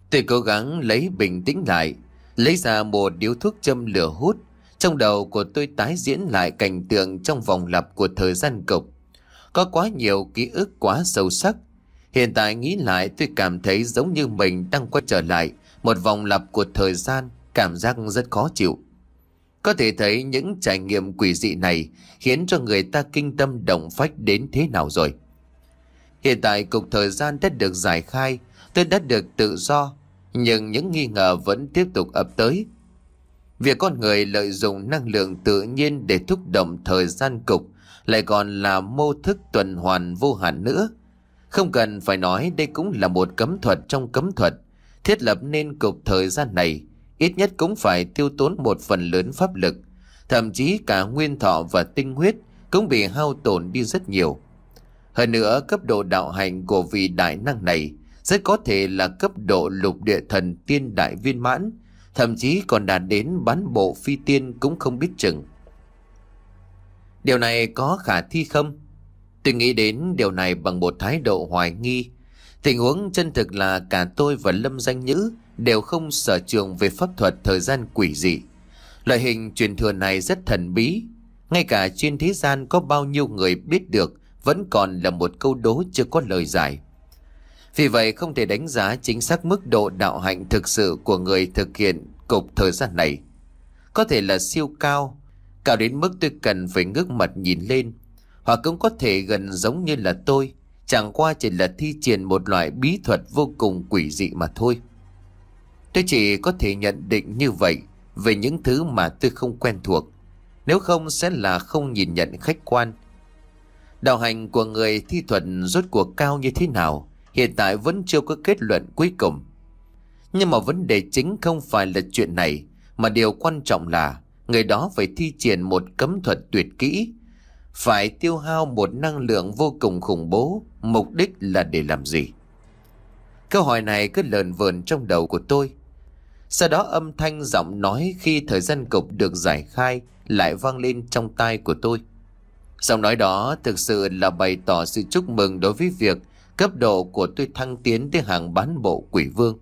Tôi cố gắng lấy bình tĩnh lại, lấy ra một điếu thuốc châm lửa hút. Trong đầu của tôi tái diễn lại cảnh tượng trong vòng lặp của thời gian cục. Có quá nhiều ký ức quá sâu sắc. Hiện tại nghĩ lại tôi cảm thấy giống như mình đang quay trở lại một vòng lặp của thời gian Cảm giác rất khó chịu Có thể thấy những trải nghiệm quỷ dị này Khiến cho người ta kinh tâm động phách đến thế nào rồi Hiện tại cục thời gian đã được giải khai Tôi đã được tự do Nhưng những nghi ngờ vẫn tiếp tục ập tới Việc con người lợi dụng năng lượng tự nhiên để thúc động thời gian cục lại còn là mô thức tuần hoàn vô hạn nữa. Không cần phải nói đây cũng là một cấm thuật trong cấm thuật Thiết lập nên cục thời gian này, ít nhất cũng phải tiêu tốn một phần lớn pháp lực, thậm chí cả nguyên thọ và tinh huyết cũng bị hao tổn đi rất nhiều. Hơn nữa, cấp độ đạo hành của vị đại năng này rất có thể là cấp độ lục địa thần tiên đại viên mãn, thậm chí còn đạt đến bán bộ phi tiên cũng không biết chừng. Điều này có khả thi không? Tôi nghĩ đến điều này bằng một thái độ hoài nghi, Tình huống chân thực là cả tôi và Lâm Danh Nhữ đều không sở trường về pháp thuật thời gian quỷ dị. Loại hình truyền thừa này rất thần bí. Ngay cả trên thế gian có bao nhiêu người biết được vẫn còn là một câu đố chưa có lời giải. Vì vậy không thể đánh giá chính xác mức độ đạo hạnh thực sự của người thực hiện cục thời gian này. Có thể là siêu cao, cao đến mức tôi cần phải ngước mặt nhìn lên. Hoặc cũng có thể gần giống như là tôi, Chẳng qua chỉ là thi triển một loại bí thuật vô cùng quỷ dị mà thôi Tôi chỉ có thể nhận định như vậy Về những thứ mà tôi không quen thuộc Nếu không sẽ là không nhìn nhận khách quan Đạo hành của người thi thuật rốt cuộc cao như thế nào Hiện tại vẫn chưa có kết luận cuối cùng Nhưng mà vấn đề chính không phải là chuyện này Mà điều quan trọng là Người đó phải thi triển một cấm thuật tuyệt kỹ phải tiêu hao một năng lượng vô cùng khủng bố, mục đích là để làm gì? Câu hỏi này cứ lờn vờn trong đầu của tôi. Sau đó âm thanh giọng nói khi thời gian cục được giải khai lại vang lên trong tai của tôi. Giọng nói đó thực sự là bày tỏ sự chúc mừng đối với việc cấp độ của tôi thăng tiến tới hàng bán bộ quỷ vương.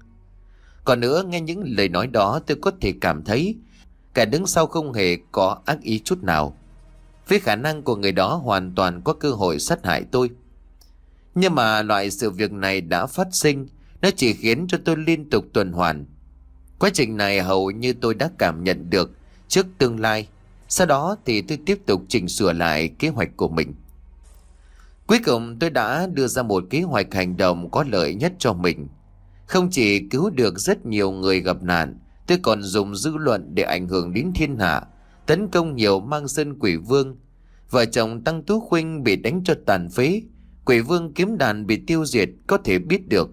Còn nữa nghe những lời nói đó tôi có thể cảm thấy cả đứng sau không hề có ác ý chút nào với khả năng của người đó hoàn toàn có cơ hội sát hại tôi. Nhưng mà loại sự việc này đã phát sinh, nó chỉ khiến cho tôi liên tục tuần hoàn. Quá trình này hầu như tôi đã cảm nhận được trước tương lai, sau đó thì tôi tiếp tục chỉnh sửa lại kế hoạch của mình. Cuối cùng tôi đã đưa ra một kế hoạch hành động có lợi nhất cho mình. Không chỉ cứu được rất nhiều người gặp nạn, tôi còn dùng dư luận để ảnh hưởng đến thiên hạ, tấn công nhiều mang sơn quỷ vương. Vợ chồng Tăng Tú Khuynh bị đánh cho tàn phế, quỷ vương kiếm đàn bị tiêu diệt có thể biết được.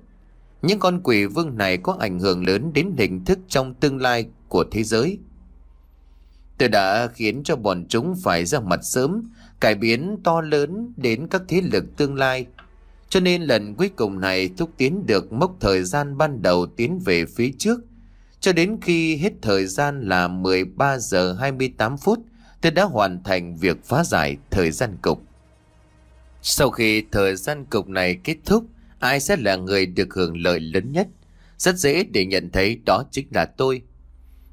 Những con quỷ vương này có ảnh hưởng lớn đến hình thức trong tương lai của thế giới. Tôi đã khiến cho bọn chúng phải ra mặt sớm, cải biến to lớn đến các thế lực tương lai. Cho nên lần cuối cùng này thúc tiến được mốc thời gian ban đầu tiến về phía trước – cho đến khi hết thời gian là 13 giờ 28 phút, tôi đã hoàn thành việc phá giải thời gian cục. Sau khi thời gian cục này kết thúc, ai sẽ là người được hưởng lợi lớn nhất? Rất dễ để nhận thấy đó chính là tôi.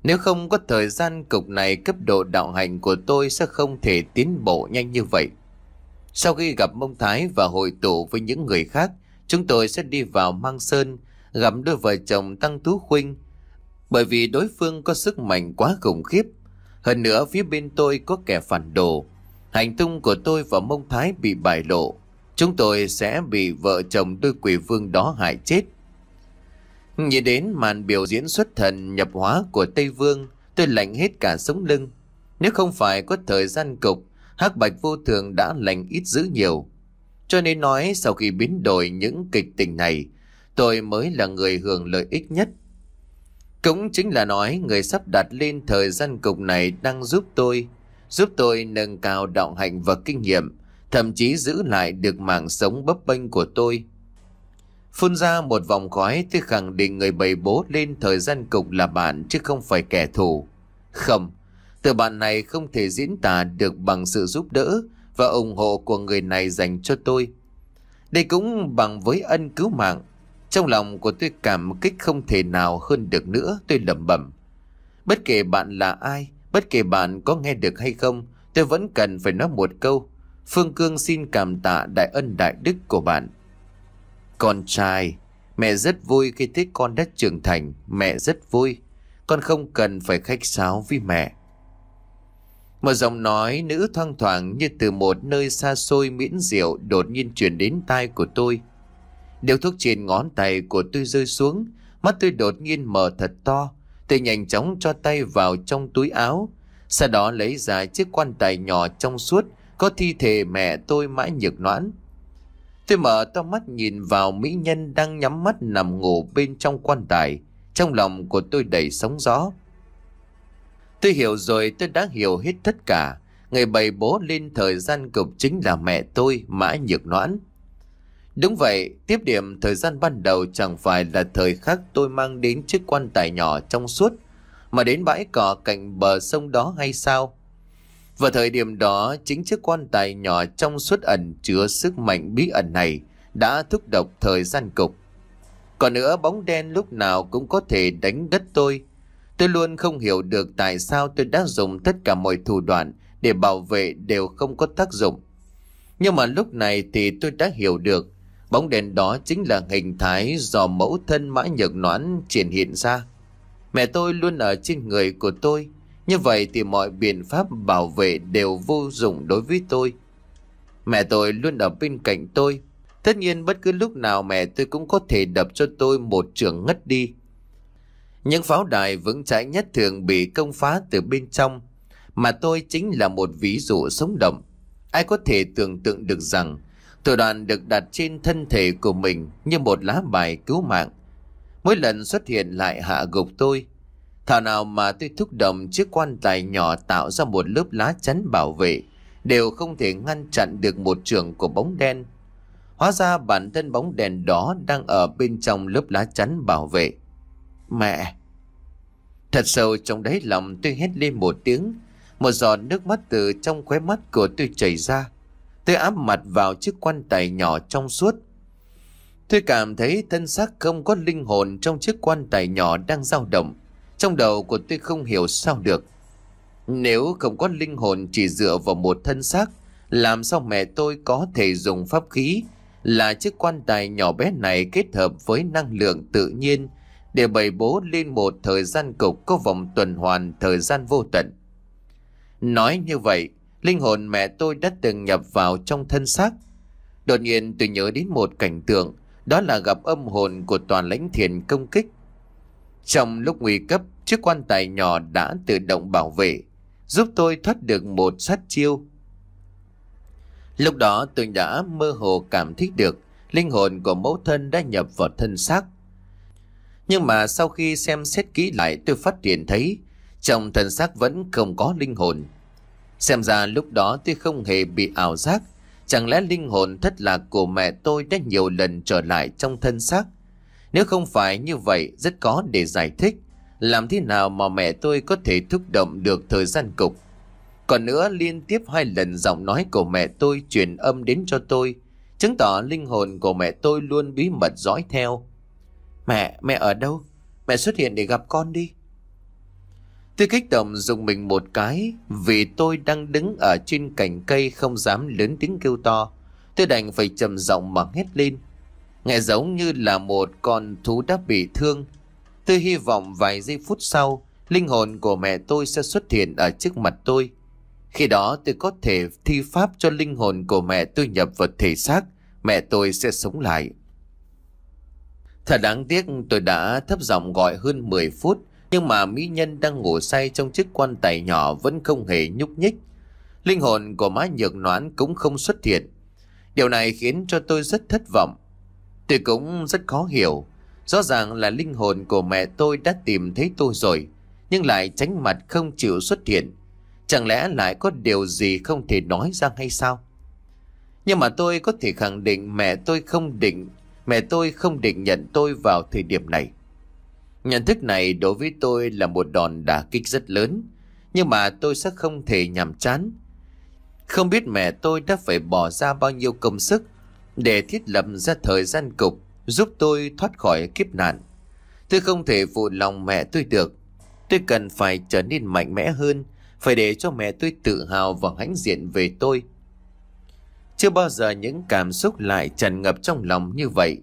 Nếu không có thời gian cục này, cấp độ đạo hành của tôi sẽ không thể tiến bộ nhanh như vậy. Sau khi gặp Mông Thái và hội tụ với những người khác, chúng tôi sẽ đi vào Mang Sơn, gặp đôi vợ chồng Tăng Tú Khuynh, bởi vì đối phương có sức mạnh quá khủng khiếp. Hơn nữa phía bên tôi có kẻ phản đồ. Hành tung của tôi và Mông Thái bị bại lộ. Chúng tôi sẽ bị vợ chồng đôi quỷ vương đó hại chết. Nhìn đến màn biểu diễn xuất thần nhập hóa của Tây Vương, tôi lạnh hết cả sống lưng. Nếu không phải có thời gian cục, hắc bạch vô thường đã lạnh ít dữ nhiều. Cho nên nói sau khi biến đổi những kịch tình này, tôi mới là người hưởng lợi ích nhất. Cũng chính là nói người sắp đặt lên thời gian cục này đang giúp tôi, giúp tôi nâng cao đạo hạnh và kinh nghiệm, thậm chí giữ lại được mạng sống bấp bênh của tôi. Phun ra một vòng khói tôi khẳng định người bày bố lên thời gian cục là bạn chứ không phải kẻ thù. Không, từ bạn này không thể diễn tả được bằng sự giúp đỡ và ủng hộ của người này dành cho tôi. Đây cũng bằng với ân cứu mạng trong lòng của tôi cảm kích không thể nào hơn được nữa tôi lẩm bẩm. Bất kể bạn là ai, bất kể bạn có nghe được hay không, tôi vẫn cần phải nói một câu. Phương Cương xin cảm tạ đại ân đại đức của bạn. Con trai, mẹ rất vui khi thấy con đã trưởng thành, mẹ rất vui. Con không cần phải khách sáo với mẹ. Một giọng nói nữ thoang thoảng như từ một nơi xa xôi miễn diệu đột nhiên truyền đến tai của tôi điều thuốc trên ngón tay của tôi rơi xuống, mắt tôi đột nhiên mở thật to. Tôi nhanh chóng cho tay vào trong túi áo, sau đó lấy ra chiếc quan tài nhỏ trong suốt có thi thể mẹ tôi mãi nhược noãn. Tôi mở to mắt nhìn vào mỹ nhân đang nhắm mắt nằm ngủ bên trong quan tài. Trong lòng của tôi đầy sóng gió. Tôi hiểu rồi, tôi đã hiểu hết tất cả. Người bày bố lên thời gian cực chính là mẹ tôi mãi nhược noãn. Đúng vậy, tiếp điểm thời gian ban đầu chẳng phải là thời khắc tôi mang đến chiếc quan tài nhỏ trong suốt, mà đến bãi cỏ cạnh bờ sông đó hay sao? Và thời điểm đó, chính chiếc quan tài nhỏ trong suốt ẩn chứa sức mạnh bí ẩn này đã thúc độc thời gian cục. Còn nữa, bóng đen lúc nào cũng có thể đánh đất tôi. Tôi luôn không hiểu được tại sao tôi đã dùng tất cả mọi thủ đoạn để bảo vệ đều không có tác dụng. Nhưng mà lúc này thì tôi đã hiểu được Bóng đèn đó chính là hình thái do mẫu thân mã nhược noãn triển hiện ra. Mẹ tôi luôn ở trên người của tôi. Như vậy thì mọi biện pháp bảo vệ đều vô dụng đối với tôi. Mẹ tôi luôn ở bên cạnh tôi. Tất nhiên bất cứ lúc nào mẹ tôi cũng có thể đập cho tôi một trường ngất đi. Những pháo đài vững chãi nhất thường bị công phá từ bên trong. Mà tôi chính là một ví dụ sống động. Ai có thể tưởng tượng được rằng Thủ đoạn được đặt trên thân thể của mình như một lá bài cứu mạng. Mỗi lần xuất hiện lại hạ gục tôi. Thảo nào mà tôi thúc động chiếc quan tài nhỏ tạo ra một lớp lá chắn bảo vệ đều không thể ngăn chặn được một trường của bóng đen. Hóa ra bản thân bóng đèn đó đang ở bên trong lớp lá chắn bảo vệ. Mẹ! Thật sâu trong đáy lòng tôi hét lên một tiếng, một giọt nước mắt từ trong khóe mắt của tôi chảy ra. Tôi áp mặt vào chiếc quan tài nhỏ trong suốt. Tôi cảm thấy thân xác không có linh hồn trong chiếc quan tài nhỏ đang dao động. Trong đầu của tôi không hiểu sao được. Nếu không có linh hồn chỉ dựa vào một thân xác, làm sao mẹ tôi có thể dùng pháp khí là chiếc quan tài nhỏ bé này kết hợp với năng lượng tự nhiên để bày bố lên một thời gian cục có vòng tuần hoàn thời gian vô tận. Nói như vậy, Linh hồn mẹ tôi đã từng nhập vào trong thân xác. Đột nhiên tôi nhớ đến một cảnh tượng, đó là gặp âm hồn của toàn lãnh thiền công kích. Trong lúc nguy cấp, chiếc quan tài nhỏ đã tự động bảo vệ, giúp tôi thoát được một sát chiêu. Lúc đó tôi đã mơ hồ cảm thích được linh hồn của mẫu thân đã nhập vào thân xác. Nhưng mà sau khi xem xét kỹ lại tôi phát hiện thấy trong thân xác vẫn không có linh hồn. Xem ra lúc đó tôi không hề bị ảo giác. Chẳng lẽ linh hồn thất lạc của mẹ tôi đã nhiều lần trở lại trong thân xác? Nếu không phải như vậy rất có để giải thích. Làm thế nào mà mẹ tôi có thể thúc động được thời gian cục? Còn nữa liên tiếp hai lần giọng nói của mẹ tôi truyền âm đến cho tôi. Chứng tỏ linh hồn của mẹ tôi luôn bí mật dõi theo. Mẹ, mẹ ở đâu? Mẹ xuất hiện để gặp con đi. Tôi kích động dùng mình một cái vì tôi đang đứng ở trên cành cây không dám lớn tiếng kêu to. Tôi đành phải trầm giọng mà hét lên. Nghe giống như là một con thú đã bị thương. Tôi hy vọng vài giây phút sau, linh hồn của mẹ tôi sẽ xuất hiện ở trước mặt tôi. Khi đó tôi có thể thi pháp cho linh hồn của mẹ tôi nhập vào thể xác, mẹ tôi sẽ sống lại. Thật đáng tiếc tôi đã thấp giọng gọi hơn 10 phút nhưng mà mỹ nhân đang ngủ say trong chiếc quan tài nhỏ vẫn không hề nhúc nhích. Linh hồn của má nhược noãn cũng không xuất hiện. Điều này khiến cho tôi rất thất vọng. Tôi cũng rất khó hiểu. Rõ ràng là linh hồn của mẹ tôi đã tìm thấy tôi rồi, nhưng lại tránh mặt không chịu xuất hiện. Chẳng lẽ lại có điều gì không thể nói ra hay sao? Nhưng mà tôi có thể khẳng định mẹ tôi không định, mẹ tôi không định nhận tôi vào thời điểm này. Nhận thức này đối với tôi là một đòn đả kích rất lớn, nhưng mà tôi sẽ không thể nhàm chán. Không biết mẹ tôi đã phải bỏ ra bao nhiêu công sức để thiết lập ra thời gian cục giúp tôi thoát khỏi kiếp nạn. Tôi không thể phụ lòng mẹ tôi được. Tôi cần phải trở nên mạnh mẽ hơn, phải để cho mẹ tôi tự hào và hãnh diện về tôi. Chưa bao giờ những cảm xúc lại tràn ngập trong lòng như vậy.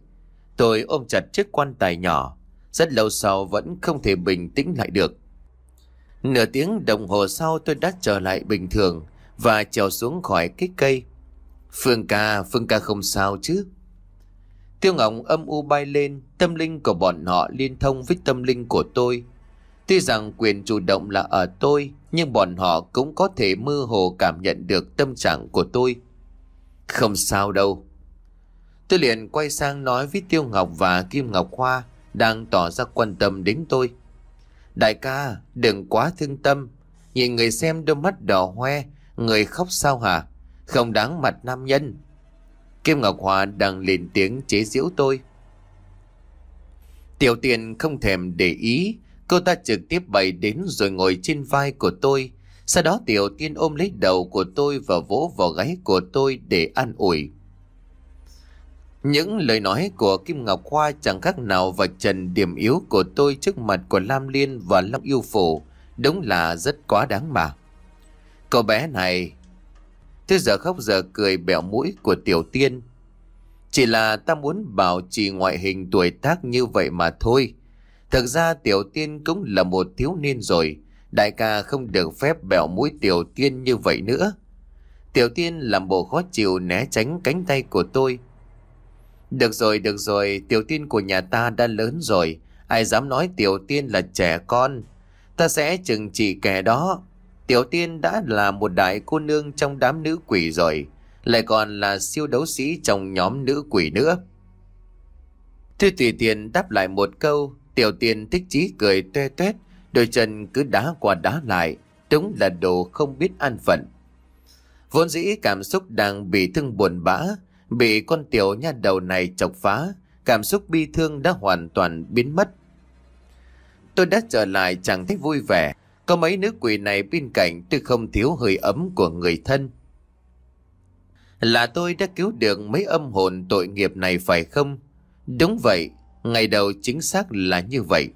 Tôi ôm chặt chiếc quan tài nhỏ, rất lâu sau vẫn không thể bình tĩnh lại được Nửa tiếng đồng hồ sau tôi đã trở lại bình thường Và trèo xuống khỏi cái cây Phương ca, Phương ca không sao chứ Tiêu ngọng âm u bay lên Tâm linh của bọn họ liên thông với tâm linh của tôi Tuy rằng quyền chủ động là ở tôi Nhưng bọn họ cũng có thể mơ hồ cảm nhận được tâm trạng của tôi Không sao đâu Tôi liền quay sang nói với Tiêu Ngọc và Kim Ngọc Hoa đang tỏ ra quan tâm đến tôi. Đại ca, đừng quá thương tâm. Nhìn người xem đôi mắt đỏ hoe, người khóc sao hả? Không đáng mặt nam nhân. Kim Ngọc Hòa đang lên tiếng chế giễu tôi. Tiểu tiền không thèm để ý, cô ta trực tiếp bày đến rồi ngồi trên vai của tôi. Sau đó Tiểu Tiên ôm lấy đầu của tôi và vỗ vào gáy của tôi để an ủi. Những lời nói của Kim Ngọc Khoa chẳng khác nào và trần điểm yếu của tôi trước mặt của Lam Liên và Long Yêu phổ đúng là rất quá đáng mà. Cậu bé này, thế giờ khóc giờ cười bẹo mũi của Tiểu Tiên. Chỉ là ta muốn bảo trì ngoại hình tuổi tác như vậy mà thôi. Thực ra Tiểu Tiên cũng là một thiếu niên rồi, đại ca không được phép bẹo mũi Tiểu Tiên như vậy nữa. Tiểu Tiên làm bộ khó chịu né tránh cánh tay của tôi, được rồi, được rồi, tiểu tiên của nhà ta đã lớn rồi. Ai dám nói tiểu tiên là trẻ con. Ta sẽ chừng trị kẻ đó. Tiểu tiên đã là một đại cô nương trong đám nữ quỷ rồi. Lại còn là siêu đấu sĩ trong nhóm nữ quỷ nữa. Thư tùy tiền đáp lại một câu. Tiểu tiên thích chí cười tuê tuét. Đôi chân cứ đá qua đá lại. Đúng là đồ không biết an phận. Vốn dĩ cảm xúc đang bị thương buồn bã. Bị con tiểu nha đầu này chọc phá, cảm xúc bi thương đã hoàn toàn biến mất. Tôi đã trở lại chẳng thấy vui vẻ, có mấy nữ quỷ này bên cạnh tôi không thiếu hơi ấm của người thân. Là tôi đã cứu được mấy âm hồn tội nghiệp này phải không? Đúng vậy, ngày đầu chính xác là như vậy.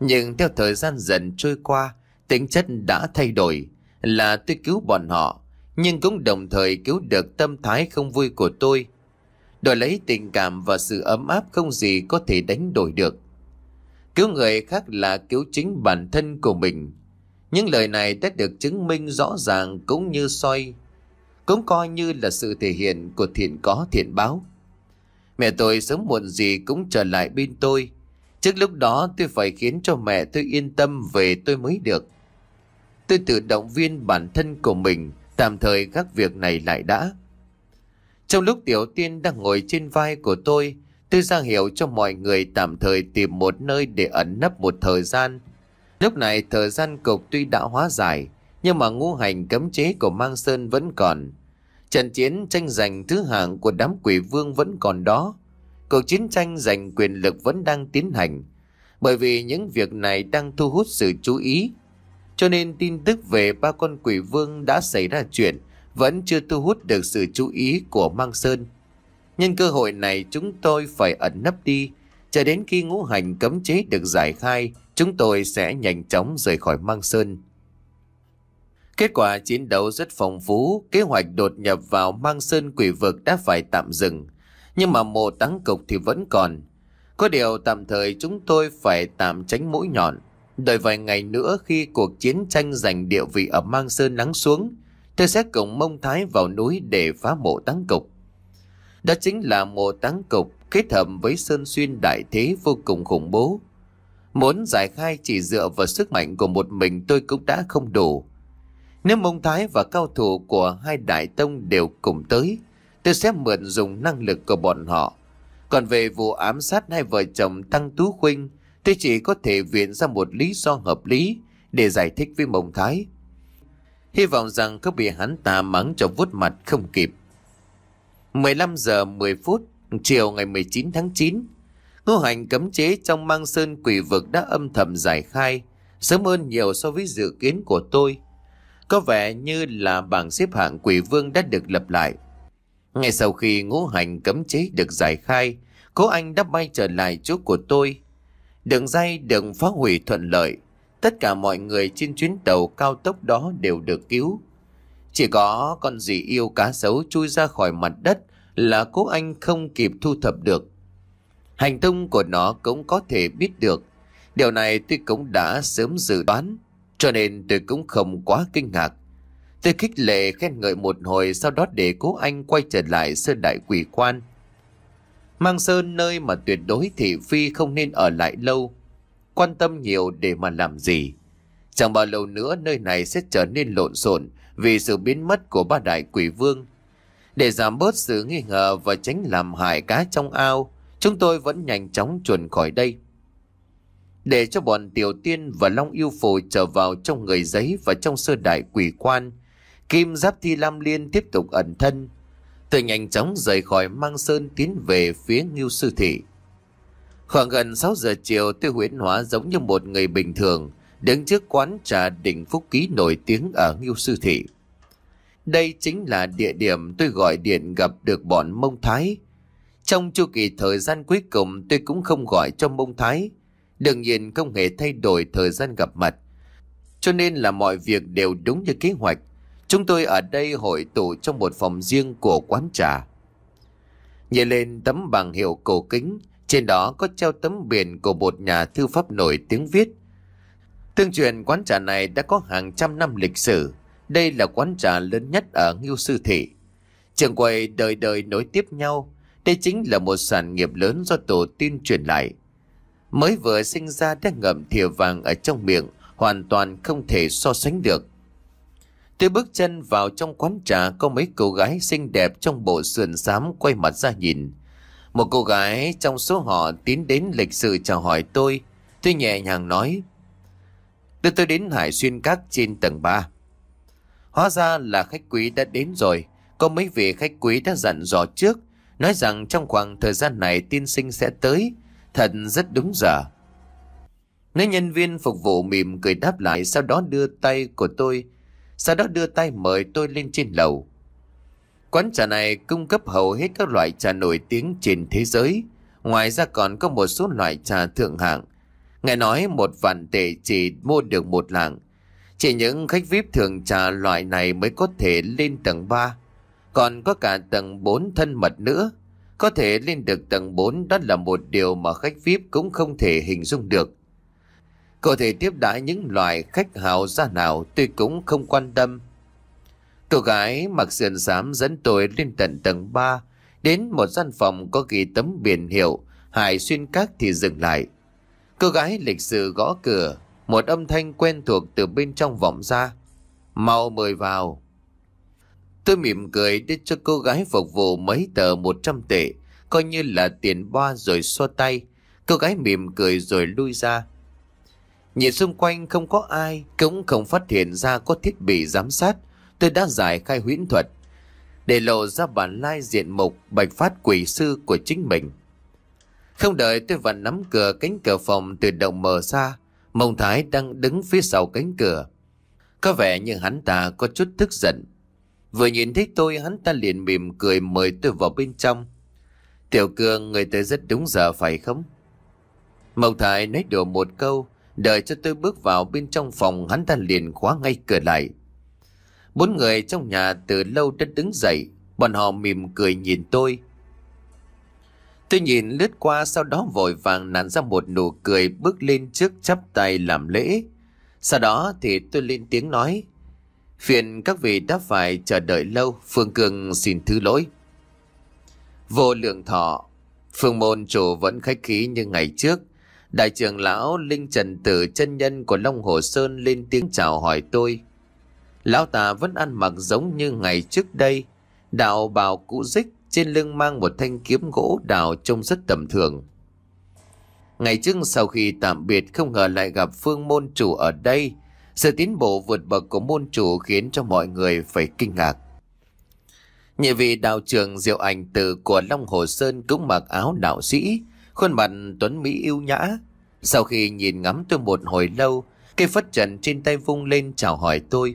Nhưng theo thời gian dần trôi qua, tính chất đã thay đổi, là tôi cứu bọn họ, nhưng cũng đồng thời cứu được tâm thái không vui của tôi. Đổi lấy tình cảm và sự ấm áp không gì có thể đánh đổi được. Cứu người khác là cứu chính bản thân của mình. Những lời này đã được chứng minh rõ ràng cũng như soi, cũng coi như là sự thể hiện của thiện có thiện báo. Mẹ tôi sớm muộn gì cũng trở lại bên tôi. Trước lúc đó tôi phải khiến cho mẹ tôi yên tâm về tôi mới được. Tôi tự động viên bản thân của mình, Tạm thời các việc này lại đã. Trong lúc Tiểu Tiên đang ngồi trên vai của tôi, tôi ra hiểu cho mọi người tạm thời tìm một nơi để ẩn nấp một thời gian. Lúc này thời gian cục tuy đã hóa giải, nhưng mà ngũ hành cấm chế của Mang Sơn vẫn còn. Trận chiến tranh giành thứ hạng của đám quỷ vương vẫn còn đó. Cuộc chiến tranh giành quyền lực vẫn đang tiến hành. Bởi vì những việc này đang thu hút sự chú ý cho nên tin tức về ba con quỷ vương đã xảy ra chuyện vẫn chưa thu hút được sự chú ý của Mang Sơn. Nhân cơ hội này chúng tôi phải ẩn nấp đi, chờ đến khi ngũ hành cấm chế được giải khai, chúng tôi sẽ nhanh chóng rời khỏi Mang Sơn. Kết quả chiến đấu rất phong phú, kế hoạch đột nhập vào Mang Sơn quỷ vực đã phải tạm dừng, nhưng mà mộ táng cục thì vẫn còn. Có điều tạm thời chúng tôi phải tạm tránh mũi nhọn, Đợi vài ngày nữa khi cuộc chiến tranh giành địa vị ở Mang Sơn nắng xuống, tôi sẽ cùng mông thái vào núi để phá mộ táng cục. Đó chính là mộ táng cục kết hợp với Sơn Xuyên đại thế vô cùng khủng bố. Muốn giải khai chỉ dựa vào sức mạnh của một mình tôi cũng đã không đủ. Nếu mông thái và cao thủ của hai đại tông đều cùng tới, tôi sẽ mượn dùng năng lực của bọn họ. Còn về vụ ám sát hai vợ chồng Tăng Tú Khuynh, Tôi chỉ có thể viện ra một lý do hợp lý để giải thích với mông thái. Hy vọng rằng có bị hắn ta mắng cho vuốt mặt không kịp. 15 giờ 10 phút chiều ngày 19 tháng 9, ngô hành cấm chế trong mang sơn quỷ vực đã âm thầm giải khai, sớm hơn nhiều so với dự kiến của tôi. Có vẻ như là bảng xếp hạng quỷ vương đã được lập lại. Ngay sau khi ngũ hành cấm chế được giải khai, cố anh đã bay trở lại chỗ của tôi. Đường dây được phá hủy thuận lợi, tất cả mọi người trên chuyến tàu cao tốc đó đều được cứu. Chỉ có con dì yêu cá sấu chui ra khỏi mặt đất là cố anh không kịp thu thập được. Hành tung của nó cũng có thể biết được. Điều này tôi cũng đã sớm dự đoán, cho nên tôi cũng không quá kinh ngạc. Tôi khích lệ khen ngợi một hồi sau đó để cố anh quay trở lại sơ đại quỷ quan. Mang Sơn nơi mà tuyệt đối thị phi không nên ở lại lâu. Quan tâm nhiều để mà làm gì. Chẳng bao lâu nữa nơi này sẽ trở nên lộn xộn vì sự biến mất của ba đại quỷ vương. Để giảm bớt sự nghi ngờ và tránh làm hại cá trong ao, chúng tôi vẫn nhanh chóng chuẩn khỏi đây. Để cho bọn Tiểu Tiên và Long Yêu Phù trở vào trong người giấy và trong sơ đại quỷ quan, Kim Giáp Thi Lam Liên tiếp tục ẩn thân, Tôi nhanh chóng rời khỏi Mang Sơn tiến về phía Ngưu Sư Thị. Khoảng gần 6 giờ chiều tôi huyễn hóa giống như một người bình thường đứng trước quán trà đỉnh Phúc Ký nổi tiếng ở Ngưu Sư Thị. Đây chính là địa điểm tôi gọi điện gặp được bọn Mông Thái. Trong chu kỳ thời gian cuối cùng tôi cũng không gọi cho Mông Thái. Đương nhiên không hề thay đổi thời gian gặp mặt. Cho nên là mọi việc đều đúng như kế hoạch. Chúng tôi ở đây hội tụ trong một phòng riêng của quán trà. Nhảy lên tấm bảng hiệu cổ kính, trên đó có treo tấm biển của một nhà thư pháp nổi tiếng viết. Tương truyền quán trà này đã có hàng trăm năm lịch sử. Đây là quán trà lớn nhất ở Ngưu Sư Thị. Trường quầy đời đời nối tiếp nhau. Đây chính là một sản nghiệp lớn do tổ tiên truyền lại. Mới vừa sinh ra đã ngậm thìa vàng ở trong miệng, hoàn toàn không thể so sánh được. Tôi bước chân vào trong quán trà có mấy cô gái xinh đẹp trong bộ sườn xám quay mặt ra nhìn. Một cô gái trong số họ tiến đến lịch sự chào hỏi tôi. Tôi nhẹ nhàng nói. Đưa tôi đến Hải Xuyên Các trên tầng 3. Hóa ra là khách quý đã đến rồi. Có mấy vị khách quý đã dặn dò trước. Nói rằng trong khoảng thời gian này tiên sinh sẽ tới. Thật rất đúng giờ. Nữ nhân viên phục vụ mỉm cười đáp lại sau đó đưa tay của tôi sau đó đưa tay mời tôi lên trên lầu. Quán trà này cung cấp hầu hết các loại trà nổi tiếng trên thế giới, ngoài ra còn có một số loại trà thượng hạng. Nghe nói một vạn tệ chỉ mua được một lạng, chỉ những khách VIP thường trà loại này mới có thể lên tầng 3, còn có cả tầng 4 thân mật nữa. Có thể lên được tầng 4 đó là một điều mà khách VIP cũng không thể hình dung được. Có thể tiếp đãi những loài khách hào gia nào tôi cũng không quan tâm. Cô gái mặc sườn xám dẫn tôi lên tận tầng 3, đến một gian phòng có ghi tấm biển hiệu Hải xuyên các thì dừng lại. Cô gái lịch sự gõ cửa, một âm thanh quen thuộc từ bên trong vọng ra. Mau mời vào. Tôi mỉm cười đưa cho cô gái phục vụ mấy tờ 100 tệ, coi như là tiền boa rồi xoa tay. Cô gái mỉm cười rồi lui ra. Nhìn xung quanh không có ai, cũng không phát hiện ra có thiết bị giám sát. Tôi đã giải khai huyễn thuật, để lộ ra bản lai diện mục bạch phát quỷ sư của chính mình. Không đợi tôi vẫn nắm cửa cánh cửa phòng tự động mở ra, Mông Thái đang đứng phía sau cánh cửa. Có vẻ như hắn ta có chút tức giận. Vừa nhìn thấy tôi hắn ta liền mỉm cười mời tôi vào bên trong. Tiểu cường người tới rất đúng giờ phải không? Mông Thái nói đùa một câu Đợi cho tôi bước vào bên trong phòng hắn ta liền khóa ngay cửa lại. Bốn người trong nhà từ lâu đã đứng dậy, bọn họ mỉm cười nhìn tôi. Tôi nhìn lướt qua sau đó vội vàng nặn ra một nụ cười bước lên trước chắp tay làm lễ. Sau đó thì tôi lên tiếng nói. Phiền các vị đã phải chờ đợi lâu, Phương Cường xin thứ lỗi. Vô lượng thọ, Phương Môn chủ vẫn khách khí như ngày trước, Đại trưởng lão Linh Trần Tử chân nhân của Long Hồ Sơn lên tiếng chào hỏi tôi. Lão ta vẫn ăn mặc giống như ngày trước đây, đạo bào cũ rích, trên lưng mang một thanh kiếm gỗ đào trông rất tầm thường. Ngày trước sau khi tạm biệt không ngờ lại gặp phương môn chủ ở đây, sự tiến bộ vượt bậc của môn chủ khiến cho mọi người phải kinh ngạc. Nhị vị đạo trưởng Diệu Ảnh Tử của Long Hồ Sơn cũng mặc áo đạo sĩ, Khuôn mặt Tuấn Mỹ yêu nhã. Sau khi nhìn ngắm tôi một hồi lâu, cây phất trần trên tay vung lên chào hỏi tôi.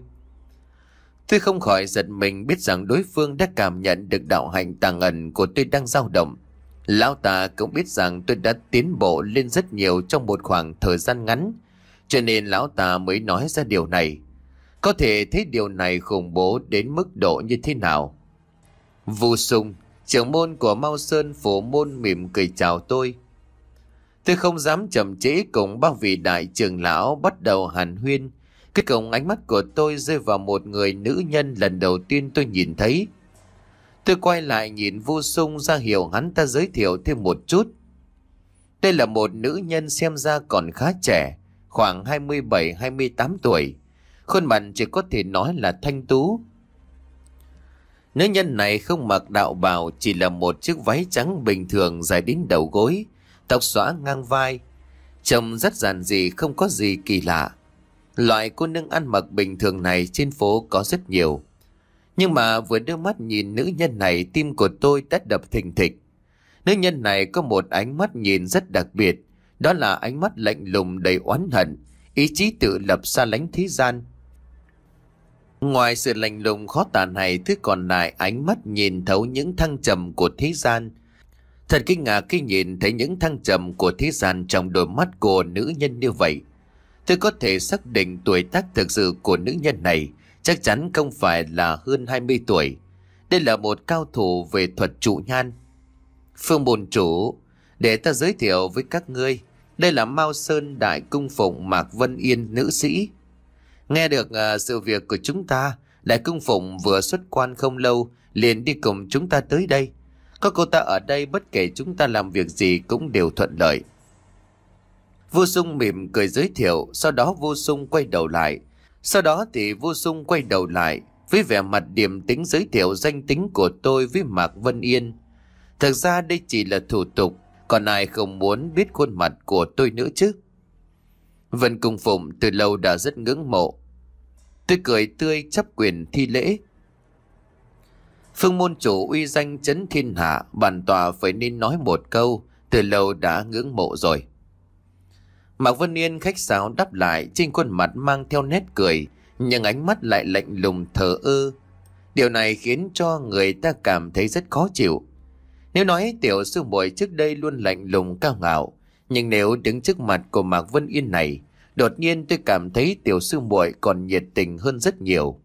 Tôi không khỏi giật mình biết rằng đối phương đã cảm nhận được đạo hành tàng ẩn của tôi đang dao động. Lão ta cũng biết rằng tôi đã tiến bộ lên rất nhiều trong một khoảng thời gian ngắn, cho nên lão ta mới nói ra điều này. Có thể thấy điều này khủng bố đến mức độ như thế nào. Vu sung Trưởng môn của Mao Sơn phổ môn mỉm cười chào tôi. Tôi không dám chậm trễ cùng ba vị đại trưởng lão bắt đầu hàn huyên. Cái cùng ánh mắt của tôi rơi vào một người nữ nhân lần đầu tiên tôi nhìn thấy. Tôi quay lại nhìn vô sung ra hiểu hắn ta giới thiệu thêm một chút. Đây là một nữ nhân xem ra còn khá trẻ, khoảng 27-28 tuổi. Khuôn mặt chỉ có thể nói là thanh tú, Nữ nhân này không mặc đạo bào Chỉ là một chiếc váy trắng bình thường dài đến đầu gối Tóc xóa ngang vai Trông rất giản dị không có gì kỳ lạ Loại cô nương ăn mặc bình thường này trên phố có rất nhiều Nhưng mà vừa đưa mắt nhìn nữ nhân này Tim của tôi đã đập thình thịch Nữ nhân này có một ánh mắt nhìn rất đặc biệt Đó là ánh mắt lạnh lùng đầy oán hận Ý chí tự lập xa lánh thế gian Ngoài sự lạnh lùng khó tàn này thứ còn lại ánh mắt nhìn thấu những thăng trầm của thế gian. Thật kinh ngạc khi nhìn thấy những thăng trầm của thế gian trong đôi mắt của nữ nhân như vậy. Tôi có thể xác định tuổi tác thực sự của nữ nhân này chắc chắn không phải là hơn 20 tuổi. Đây là một cao thủ về thuật trụ nhan. Phương Bồn Chủ, để ta giới thiệu với các ngươi, đây là Mao Sơn Đại Cung Phụng Mạc Vân Yên nữ sĩ. Nghe được uh, sự việc của chúng ta, Đại cung Phụng vừa xuất quan không lâu, liền đi cùng chúng ta tới đây. có cô ta ở đây bất kể chúng ta làm việc gì cũng đều thuận lợi. Vua Sung mỉm cười giới thiệu, sau đó Vua Sung quay đầu lại. Sau đó thì Vua Sung quay đầu lại, với vẻ mặt điềm tính giới thiệu danh tính của tôi với Mạc Vân Yên. Thực ra đây chỉ là thủ tục, còn ai không muốn biết khuôn mặt của tôi nữa chứ? Vân Cung Phụng từ lâu đã rất ngưỡng mộ, Tôi cười tươi chấp quyền thi lễ. Phương môn chủ uy danh chấn thiên hạ, bản tòa phải nên nói một câu, từ lâu đã ngưỡng mộ rồi. Mạc Vân Yên khách sáo đáp lại trên khuôn mặt mang theo nét cười, nhưng ánh mắt lại lạnh lùng thờ ơ. Điều này khiến cho người ta cảm thấy rất khó chịu. Nếu nói tiểu sư muội trước đây luôn lạnh lùng cao ngạo, nhưng nếu đứng trước mặt của Mạc Vân Yên này, Đột nhiên tôi cảm thấy tiểu sư muội còn nhiệt tình hơn rất nhiều.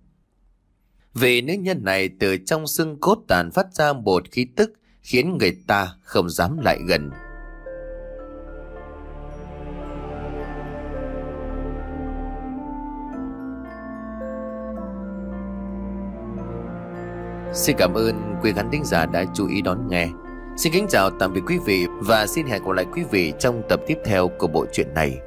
Vị nữ nhân này từ trong xương cốt tàn phát ra một khí tức khiến người ta không dám lại gần. Xin cảm ơn quý khán thính giả đã chú ý đón nghe. Xin kính chào tạm biệt quý vị và xin hẹn gặp lại quý vị trong tập tiếp theo của bộ truyện này.